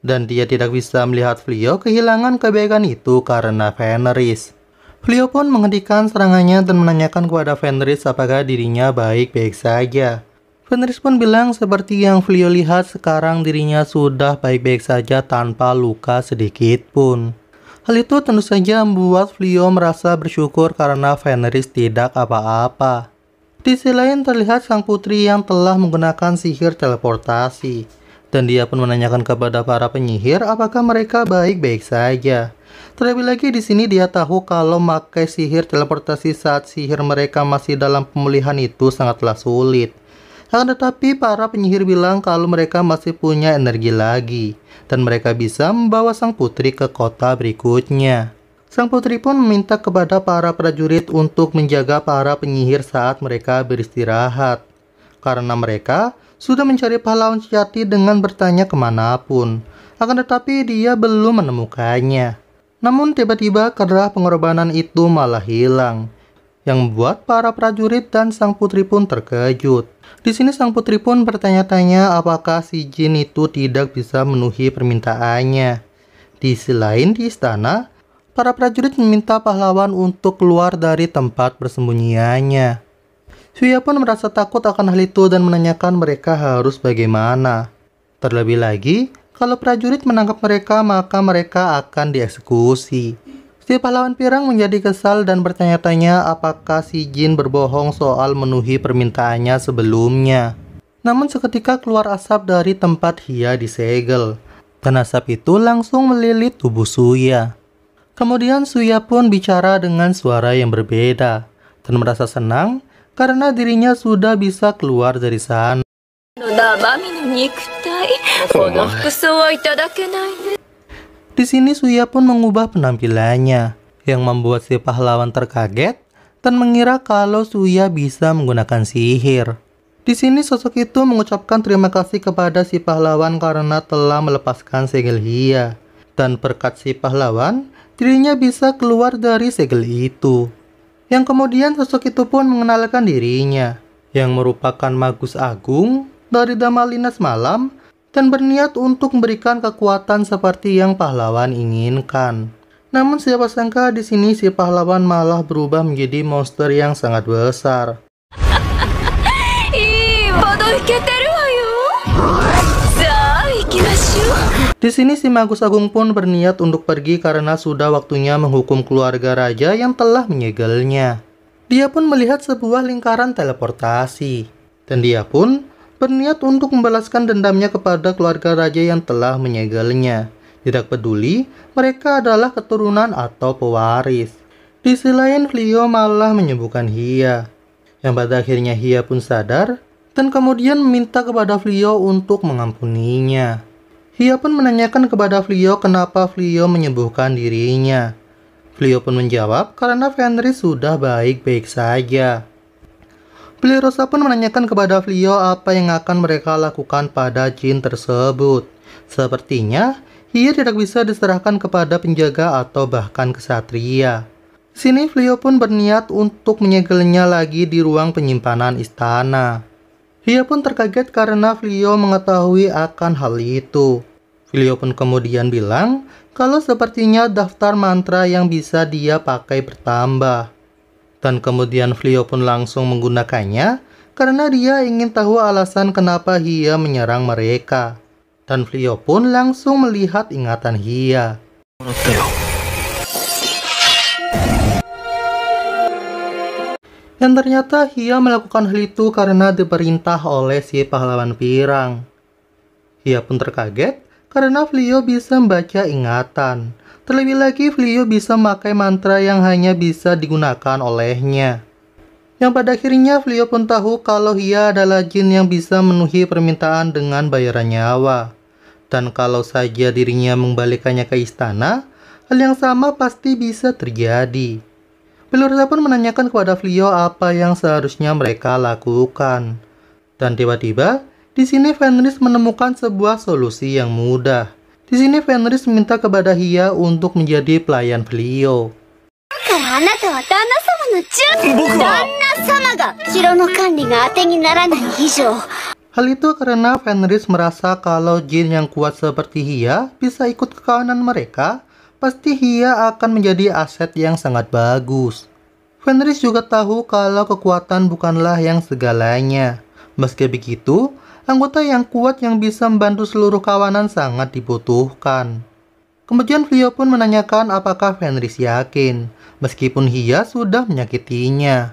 Dan dia tidak bisa melihat Flio kehilangan kebaikan itu karena Fenris. Flio pun menghentikan serangannya dan menanyakan kepada Fenris apakah dirinya baik-baik saja. Fenris pun bilang seperti yang Vlio lihat sekarang dirinya sudah baik-baik saja tanpa luka sedikit pun. Hal itu tentu saja membuat Vlio merasa bersyukur karena Fenris tidak apa-apa. Di sisi lain terlihat sang putri yang telah menggunakan sihir teleportasi. Dan dia pun menanyakan kepada para penyihir apakah mereka baik-baik saja. Terlebih lagi di sini dia tahu kalau memakai sihir teleportasi saat sihir mereka masih dalam pemulihan itu sangatlah sulit akan tetapi para penyihir bilang kalau mereka masih punya energi lagi dan mereka bisa membawa sang putri ke kota berikutnya. Sang putri pun meminta kepada para prajurit untuk menjaga para penyihir saat mereka beristirahat. Karena mereka sudah mencari pahlawan sejati dengan bertanya kemanapun. Akan tetapi dia belum menemukannya. Namun tiba-tiba kerah pengorbanan itu malah hilang yang membuat para prajurit dan sang putri pun terkejut. Di sini sang putri pun bertanya-tanya apakah si jin itu tidak bisa memenuhi permintaannya. Di sisi lain di istana, para prajurit meminta pahlawan untuk keluar dari tempat persembunyiannya. Suya pun merasa takut akan hal itu dan menanyakan mereka harus bagaimana. Terlebih lagi, kalau prajurit menangkap mereka maka mereka akan dieksekusi. Si pahlawan pirang menjadi kesal dan bertanya-tanya apakah si jin berbohong soal menuhi permintaannya sebelumnya. Namun seketika keluar asap dari tempat Hia disegel. Dan asap itu langsung melilit tubuh Suya. Kemudian Suya pun bicara dengan suara yang berbeda. Dan merasa senang karena dirinya sudah bisa keluar dari sana. Di sini Suya pun mengubah penampilannya, yang membuat si pahlawan terkaget dan mengira kalau Suya bisa menggunakan sihir. Di sini sosok itu mengucapkan terima kasih kepada si pahlawan karena telah melepaskan segel Hia. Dan berkat si pahlawan, dirinya bisa keluar dari segel itu. Yang kemudian sosok itu pun mengenalkan dirinya, yang merupakan Magus Agung dari Damalinas Malam dan berniat untuk memberikan kekuatan seperti yang pahlawan inginkan. Namun siapa sangka di sini si pahlawan malah berubah menjadi monster yang sangat besar. Di sini si Magus Agung pun berniat untuk pergi karena sudah waktunya menghukum keluarga raja yang telah menyegelnya. Dia pun melihat sebuah lingkaran teleportasi. Dan dia pun berniat untuk membalaskan dendamnya kepada keluarga raja yang telah menyegelnya. Tidak peduli, mereka adalah keturunan atau pewaris. Di sisi lain, Flio malah menyembuhkan Hia. Yang pada akhirnya Hia pun sadar, dan kemudian meminta kepada Flio untuk mengampuninya. Hia pun menanyakan kepada Flio kenapa Flio menyembuhkan dirinya. Flio pun menjawab karena Fenris sudah baik-baik saja. Pelirosa pun menanyakan kepada Flio apa yang akan mereka lakukan pada jin tersebut. Sepertinya, ia tidak bisa diserahkan kepada penjaga atau bahkan kesatria. Sini Flio pun berniat untuk menyegelnya lagi di ruang penyimpanan istana. Ia pun terkaget karena Flio mengetahui akan hal itu. Flio pun kemudian bilang kalau sepertinya daftar mantra yang bisa dia pakai bertambah. Dan kemudian Flio pun langsung menggunakannya karena dia ingin tahu alasan kenapa Hia menyerang mereka. Dan Flio pun langsung melihat ingatan Hia. Dan ternyata Hia melakukan hal itu karena diperintah oleh si pahlawan pirang. Hia pun terkaget karena Flio bisa membaca ingatan. Terlebih lagi, Flio bisa memakai mantra yang hanya bisa digunakan olehnya. Yang pada akhirnya, Flio pun tahu kalau ia adalah jin yang bisa memenuhi permintaan dengan bayaran nyawa. Dan kalau saja dirinya membalikannya ke istana, hal yang sama pasti bisa terjadi. Pelurusa pun menanyakan kepada Flio apa yang seharusnya mereka lakukan. Dan tiba-tiba, di sini Fenris menemukan sebuah solusi yang mudah. Di sini Fenris minta kepada Hia untuk menjadi pelayan beliau. Kan Hal itu karena Fenris merasa kalau jin yang kuat seperti Hia bisa ikut ke kawanan mereka, pasti Hia akan menjadi aset yang sangat bagus. Fenris juga tahu kalau kekuatan bukanlah yang segalanya. Meski begitu, Anggota yang kuat yang bisa membantu seluruh kawanan sangat dibutuhkan. Kemudian Flio pun menanyakan apakah Fenris yakin, meskipun Hia sudah menyakitinya.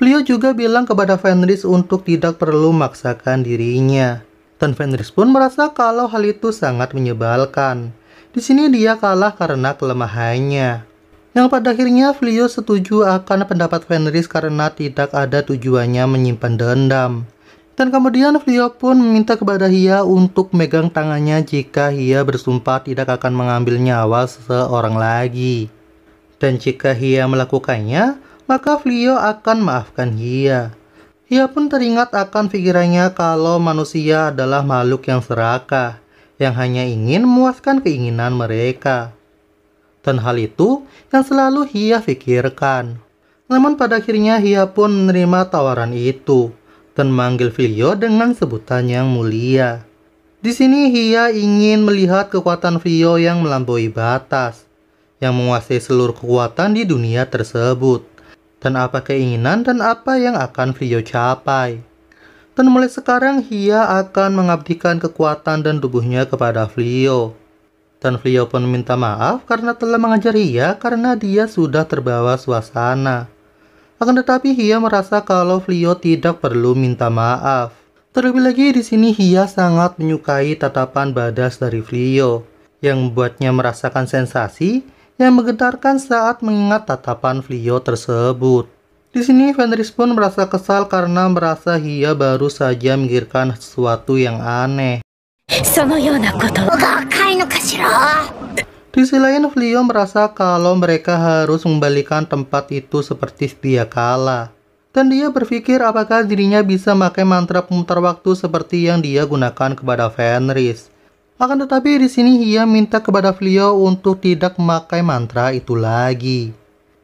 Flio juga bilang kepada Fenris untuk tidak perlu memaksakan dirinya. Dan Fenris pun merasa kalau hal itu sangat menyebalkan. Di sini dia kalah karena kelemahannya. Yang pada akhirnya Flio setuju akan pendapat Fenris karena tidak ada tujuannya menyimpan dendam. Dan kemudian Flio pun meminta kepada Hia untuk megang tangannya jika Hia bersumpah tidak akan mengambil nyawa seseorang lagi. Dan jika Hia melakukannya, maka Flio akan maafkan Hia. Hia pun teringat akan pikirannya kalau manusia adalah makhluk yang serakah, yang hanya ingin memuaskan keinginan mereka. Dan hal itu yang selalu Hia pikirkan. Namun pada akhirnya Hia pun menerima tawaran itu dan manggil Filio dengan sebutan yang mulia. Di sini Hia ingin melihat kekuatan Filio yang melampaui batas, yang menguasai seluruh kekuatan di dunia tersebut, dan apa keinginan dan apa yang akan Filio capai. Dan mulai sekarang Hia akan mengabdikan kekuatan dan tubuhnya kepada Vio. Dan Vio pun minta maaf karena telah mengajar Hia karena dia sudah terbawa suasana. Akan tetapi Hia merasa kalau Flio tidak perlu minta maaf. Terlebih lagi di sini Hia sangat menyukai tatapan badas dari Flio yang membuatnya merasakan sensasi yang menggetarkan saat mengingat tatapan Flio tersebut. Di sini Fenris pun merasa kesal karena merasa Hia baru saja memikirkan sesuatu yang aneh. Di sisi lain, Flio merasa kalau mereka harus membalikan tempat itu seperti setia kala. Dan dia berpikir apakah dirinya bisa memakai mantra pemutar waktu seperti yang dia gunakan kepada Fenris. Akan tetapi di sini ia minta kepada Flio untuk tidak memakai mantra itu lagi.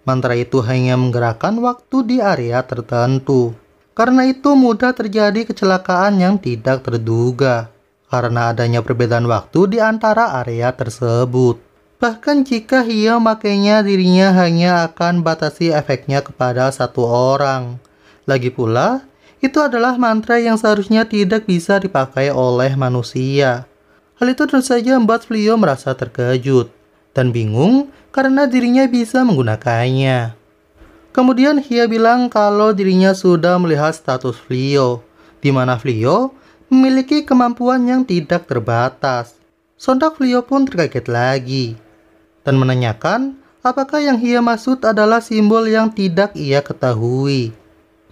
Mantra itu hanya menggerakkan waktu di area tertentu. Karena itu mudah terjadi kecelakaan yang tidak terduga karena adanya perbedaan waktu di antara area tersebut. Bahkan jika ia makainya dirinya hanya akan batasi efeknya kepada satu orang. Lagi pula, itu adalah mantra yang seharusnya tidak bisa dipakai oleh manusia. Hal itu tentu saja membuat Flio merasa terkejut dan bingung karena dirinya bisa menggunakannya. Kemudian Hia bilang kalau dirinya sudah melihat status Flio, di mana Flio memiliki kemampuan yang tidak terbatas. Sontak Flio pun terkaget lagi dan menanyakan apakah yang ia maksud adalah simbol yang tidak ia ketahui.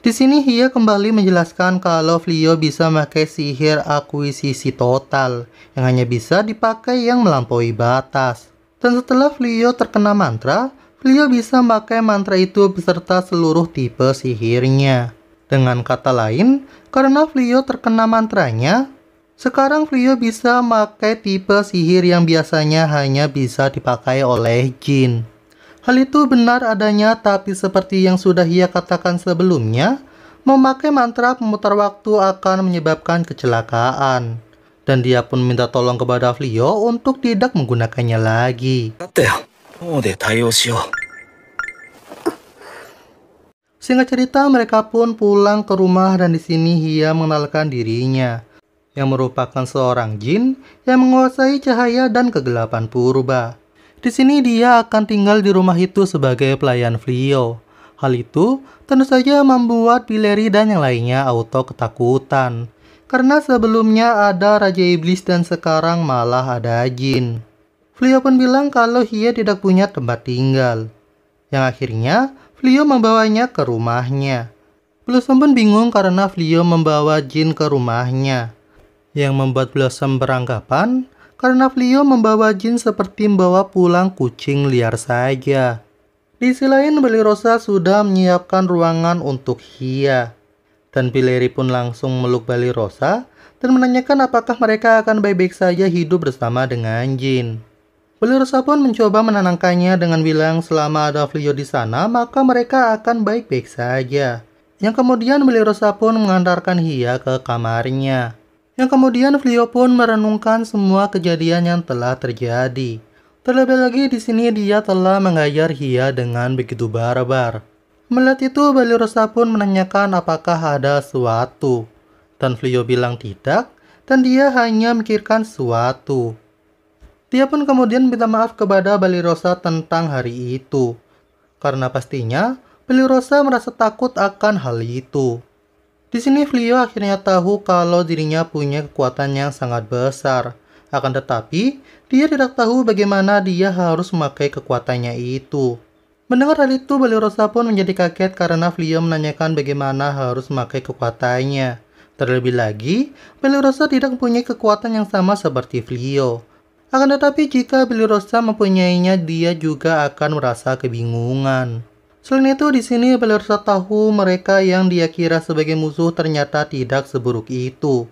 Di sini ia kembali menjelaskan kalau Flio bisa memakai sihir akuisisi total yang hanya bisa dipakai yang melampaui batas. Dan setelah Flio terkena mantra, Flio bisa memakai mantra itu beserta seluruh tipe sihirnya. Dengan kata lain, karena Flio terkena mantranya, sekarang Frio bisa memakai tipe sihir yang biasanya hanya bisa dipakai oleh jin. Hal itu benar adanya tapi seperti yang sudah ia katakan sebelumnya, memakai mantra pemutar waktu akan menyebabkan kecelakaan. Dan dia pun minta tolong kepada Frio untuk tidak menggunakannya lagi. Ya, Singkat cerita, mereka pun pulang ke rumah dan di sini ia mengenalkan dirinya yang merupakan seorang jin yang menguasai cahaya dan kegelapan purba. Di sini dia akan tinggal di rumah itu sebagai pelayan Flio. Hal itu tentu saja membuat Pileri dan yang lainnya auto ketakutan. Karena sebelumnya ada Raja Iblis dan sekarang malah ada jin. Flio pun bilang kalau ia tidak punya tempat tinggal. Yang akhirnya Flio membawanya ke rumahnya. Blossom pun bingung karena Flio membawa jin ke rumahnya yang membuat Blossom beranggapan karena Flio membawa Jin seperti membawa pulang kucing liar saja. Di sisi lain, Beli Rosa sudah menyiapkan ruangan untuk Hia. Dan Billy pun langsung meluk Beli Rosa dan menanyakan apakah mereka akan baik-baik saja hidup bersama dengan Jin. Beli Rosa pun mencoba menenangkannya dengan bilang selama ada Flio di sana, maka mereka akan baik-baik saja. Yang kemudian Beli Rosa pun mengantarkan Hia ke kamarnya yang kemudian Flio pun merenungkan semua kejadian yang telah terjadi. Terlebih lagi di sini dia telah menghajar Hia dengan begitu barbar. Melihat itu, Balirosa pun menanyakan apakah ada suatu, Dan Flio bilang tidak, dan dia hanya mikirkan suatu. Dia pun kemudian minta maaf kepada Balirosa tentang hari itu. Karena pastinya, Balirosa merasa takut akan hal itu. Di sini Flio akhirnya tahu kalau dirinya punya kekuatan yang sangat besar. Akan tetapi, dia tidak tahu bagaimana dia harus memakai kekuatannya itu. Mendengar hal itu, Balerosa pun menjadi kaget karena Flio menanyakan bagaimana harus memakai kekuatannya. Terlebih lagi, Balerosa tidak mempunyai kekuatan yang sama seperti Flio. Akan tetapi jika Balerosa mempunyainya, dia juga akan merasa kebingungan. Selain itu, di sini peserta tahu mereka yang dia kira sebagai musuh ternyata tidak seburuk itu.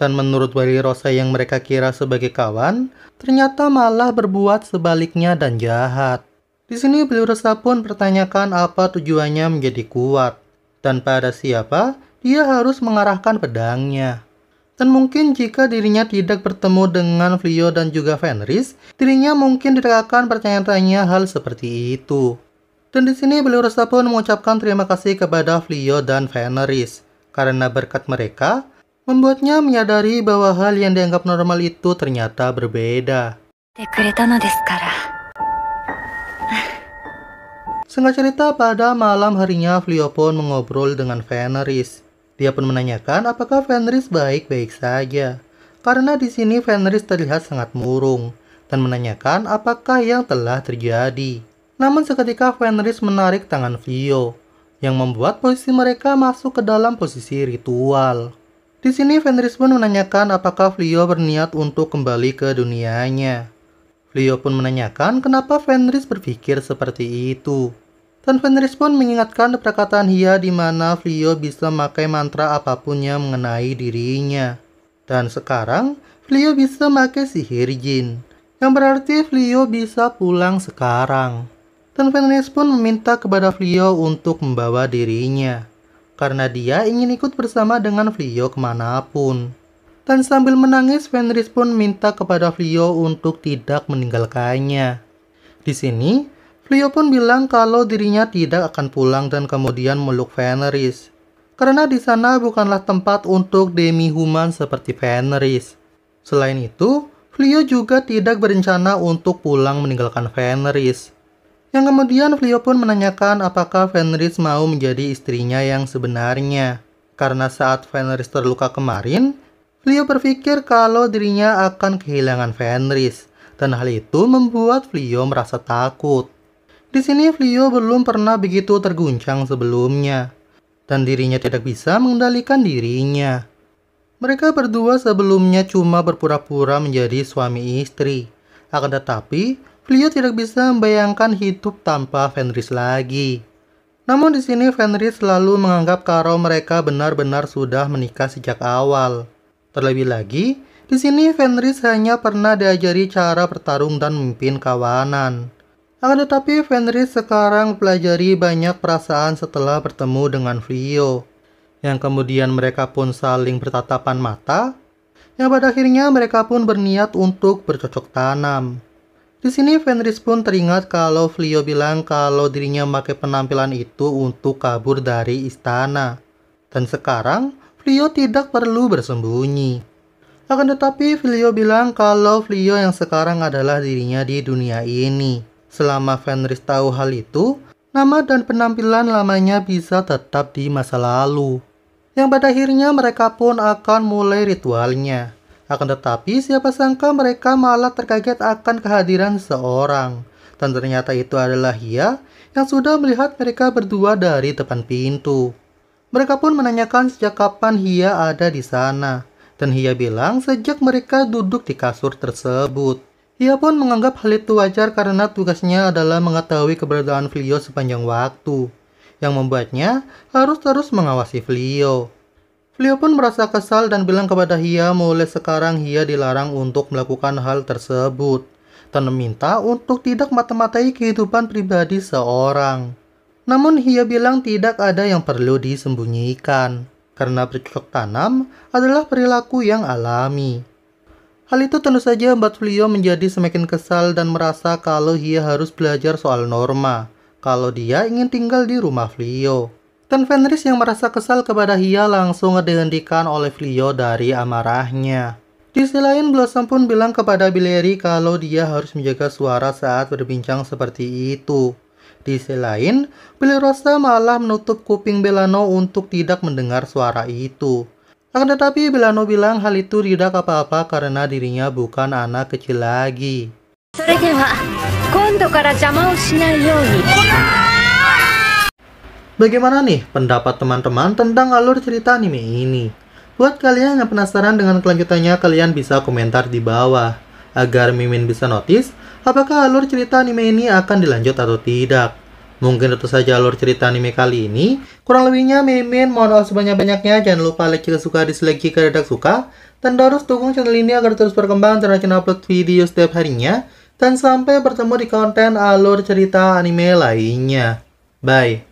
Dan menurut Wali Rosa yang mereka kira sebagai kawan, ternyata malah berbuat sebaliknya dan jahat. Di sini Wali pun pertanyakan apa tujuannya menjadi kuat, dan pada siapa dia harus mengarahkan pedangnya. Dan mungkin jika dirinya tidak bertemu dengan Flio dan juga Fenris, dirinya mungkin tidak akan bertanya-tanya hal seperti itu. Dan di sini beliau Resta pun mengucapkan terima kasih kepada Flio dan Veneris, karena berkat mereka, membuatnya menyadari bahwa hal yang dianggap normal itu ternyata berbeda. Sengaja cerita, pada malam harinya Flio pun mengobrol dengan Veneris. Dia pun menanyakan apakah Veneris baik-baik saja. Karena di sini Veneris terlihat sangat murung, dan menanyakan apakah yang telah terjadi. Namun seketika Fenris menarik tangan Vio, yang membuat posisi mereka masuk ke dalam posisi ritual. Di sini Fenris pun menanyakan apakah Flio berniat untuk kembali ke dunianya. Flio pun menanyakan kenapa Fenris berpikir seperti itu. Dan Fenris pun mengingatkan perkataan Hia di mana Flio bisa memakai mantra apapun yang mengenai dirinya. Dan sekarang, Flio bisa memakai sihir jin. Yang berarti Flio bisa pulang sekarang. Dan Fenris pun meminta kepada Flio untuk membawa dirinya, karena dia ingin ikut bersama dengan Flio kemanapun. Dan sambil menangis, Fenris pun minta kepada Flio untuk tidak meninggalkannya. Di sini, Flio pun bilang kalau dirinya tidak akan pulang dan kemudian meluk Fenris. Karena di sana bukanlah tempat untuk demi-human seperti Fenris. Selain itu, Flio juga tidak berencana untuk pulang meninggalkan Fenris. Yang kemudian Flio pun menanyakan apakah Fenris mau menjadi istrinya yang sebenarnya. Karena saat Fenris terluka kemarin, Flio berpikir kalau dirinya akan kehilangan Fenris. Dan hal itu membuat Flio merasa takut. Di sini Flio belum pernah begitu terguncang sebelumnya. Dan dirinya tidak bisa mengendalikan dirinya. Mereka berdua sebelumnya cuma berpura-pura menjadi suami istri. Akan tetapi, Beliau tidak bisa membayangkan hidup tanpa Fenris lagi. Namun di sini Fenris selalu menganggap kalau mereka benar-benar sudah menikah sejak awal. Terlebih lagi, di sini Fenris hanya pernah diajari cara bertarung dan memimpin kawanan. Akan tetapi Fenris sekarang pelajari banyak perasaan setelah bertemu dengan Frio, yang kemudian mereka pun saling bertatapan mata, yang pada akhirnya mereka pun berniat untuk bercocok tanam. Di sini Fenris pun teringat kalau Flio bilang kalau dirinya memakai penampilan itu untuk kabur dari istana. Dan sekarang, Flio tidak perlu bersembunyi. Akan tetapi, Flio bilang kalau Flio yang sekarang adalah dirinya di dunia ini. Selama Fenris tahu hal itu, nama dan penampilan lamanya bisa tetap di masa lalu. Yang pada akhirnya mereka pun akan mulai ritualnya. Akan tetapi, siapa sangka mereka malah terkaget akan kehadiran seorang. Dan ternyata itu adalah Hia yang sudah melihat mereka berdua dari depan pintu. Mereka pun menanyakan sejak kapan Hia ada di sana. Dan Hia bilang sejak mereka duduk di kasur tersebut. Hia pun menganggap hal itu wajar karena tugasnya adalah mengetahui keberadaan Vlio sepanjang waktu. Yang membuatnya harus terus mengawasi Vlio. Leo pun merasa kesal dan bilang kepada Hia mulai sekarang Hia dilarang untuk melakukan hal tersebut dan meminta untuk tidak mata-matai kehidupan pribadi seorang. Namun Hia bilang tidak ada yang perlu disembunyikan karena bercocok tanam adalah perilaku yang alami. Hal itu tentu saja membuat Leo menjadi semakin kesal dan merasa kalau Hia harus belajar soal norma, kalau dia ingin tinggal di rumah Leo. Dan Fenris yang merasa kesal kepada Hia langsung dihentikan oleh Flio dari amarahnya. Di sisi lain, Blossom pun bilang kepada Billy kalau dia harus menjaga suara saat berbincang seperti itu. Di sisi lain, Rosa malah menutup kuping Belano untuk tidak mendengar suara itu. Akan tetapi, Belano bilang hal itu tidak apa-apa karena dirinya bukan anak kecil lagi. Bagaimana nih pendapat teman-teman tentang alur cerita anime ini? Buat kalian yang penasaran dengan kelanjutannya, kalian bisa komentar di bawah. Agar Mimin bisa notice, apakah alur cerita anime ini akan dilanjut atau tidak. Mungkin itu saja alur cerita anime kali ini. Kurang lebihnya Mimin mohon maaf sebanyak-banyaknya. Jangan lupa like jika suka, dislike jika tidak suka. Dan terus dukung channel ini agar terus berkembang dan rajin upload video setiap harinya. Dan sampai bertemu di konten alur cerita anime lainnya. Bye.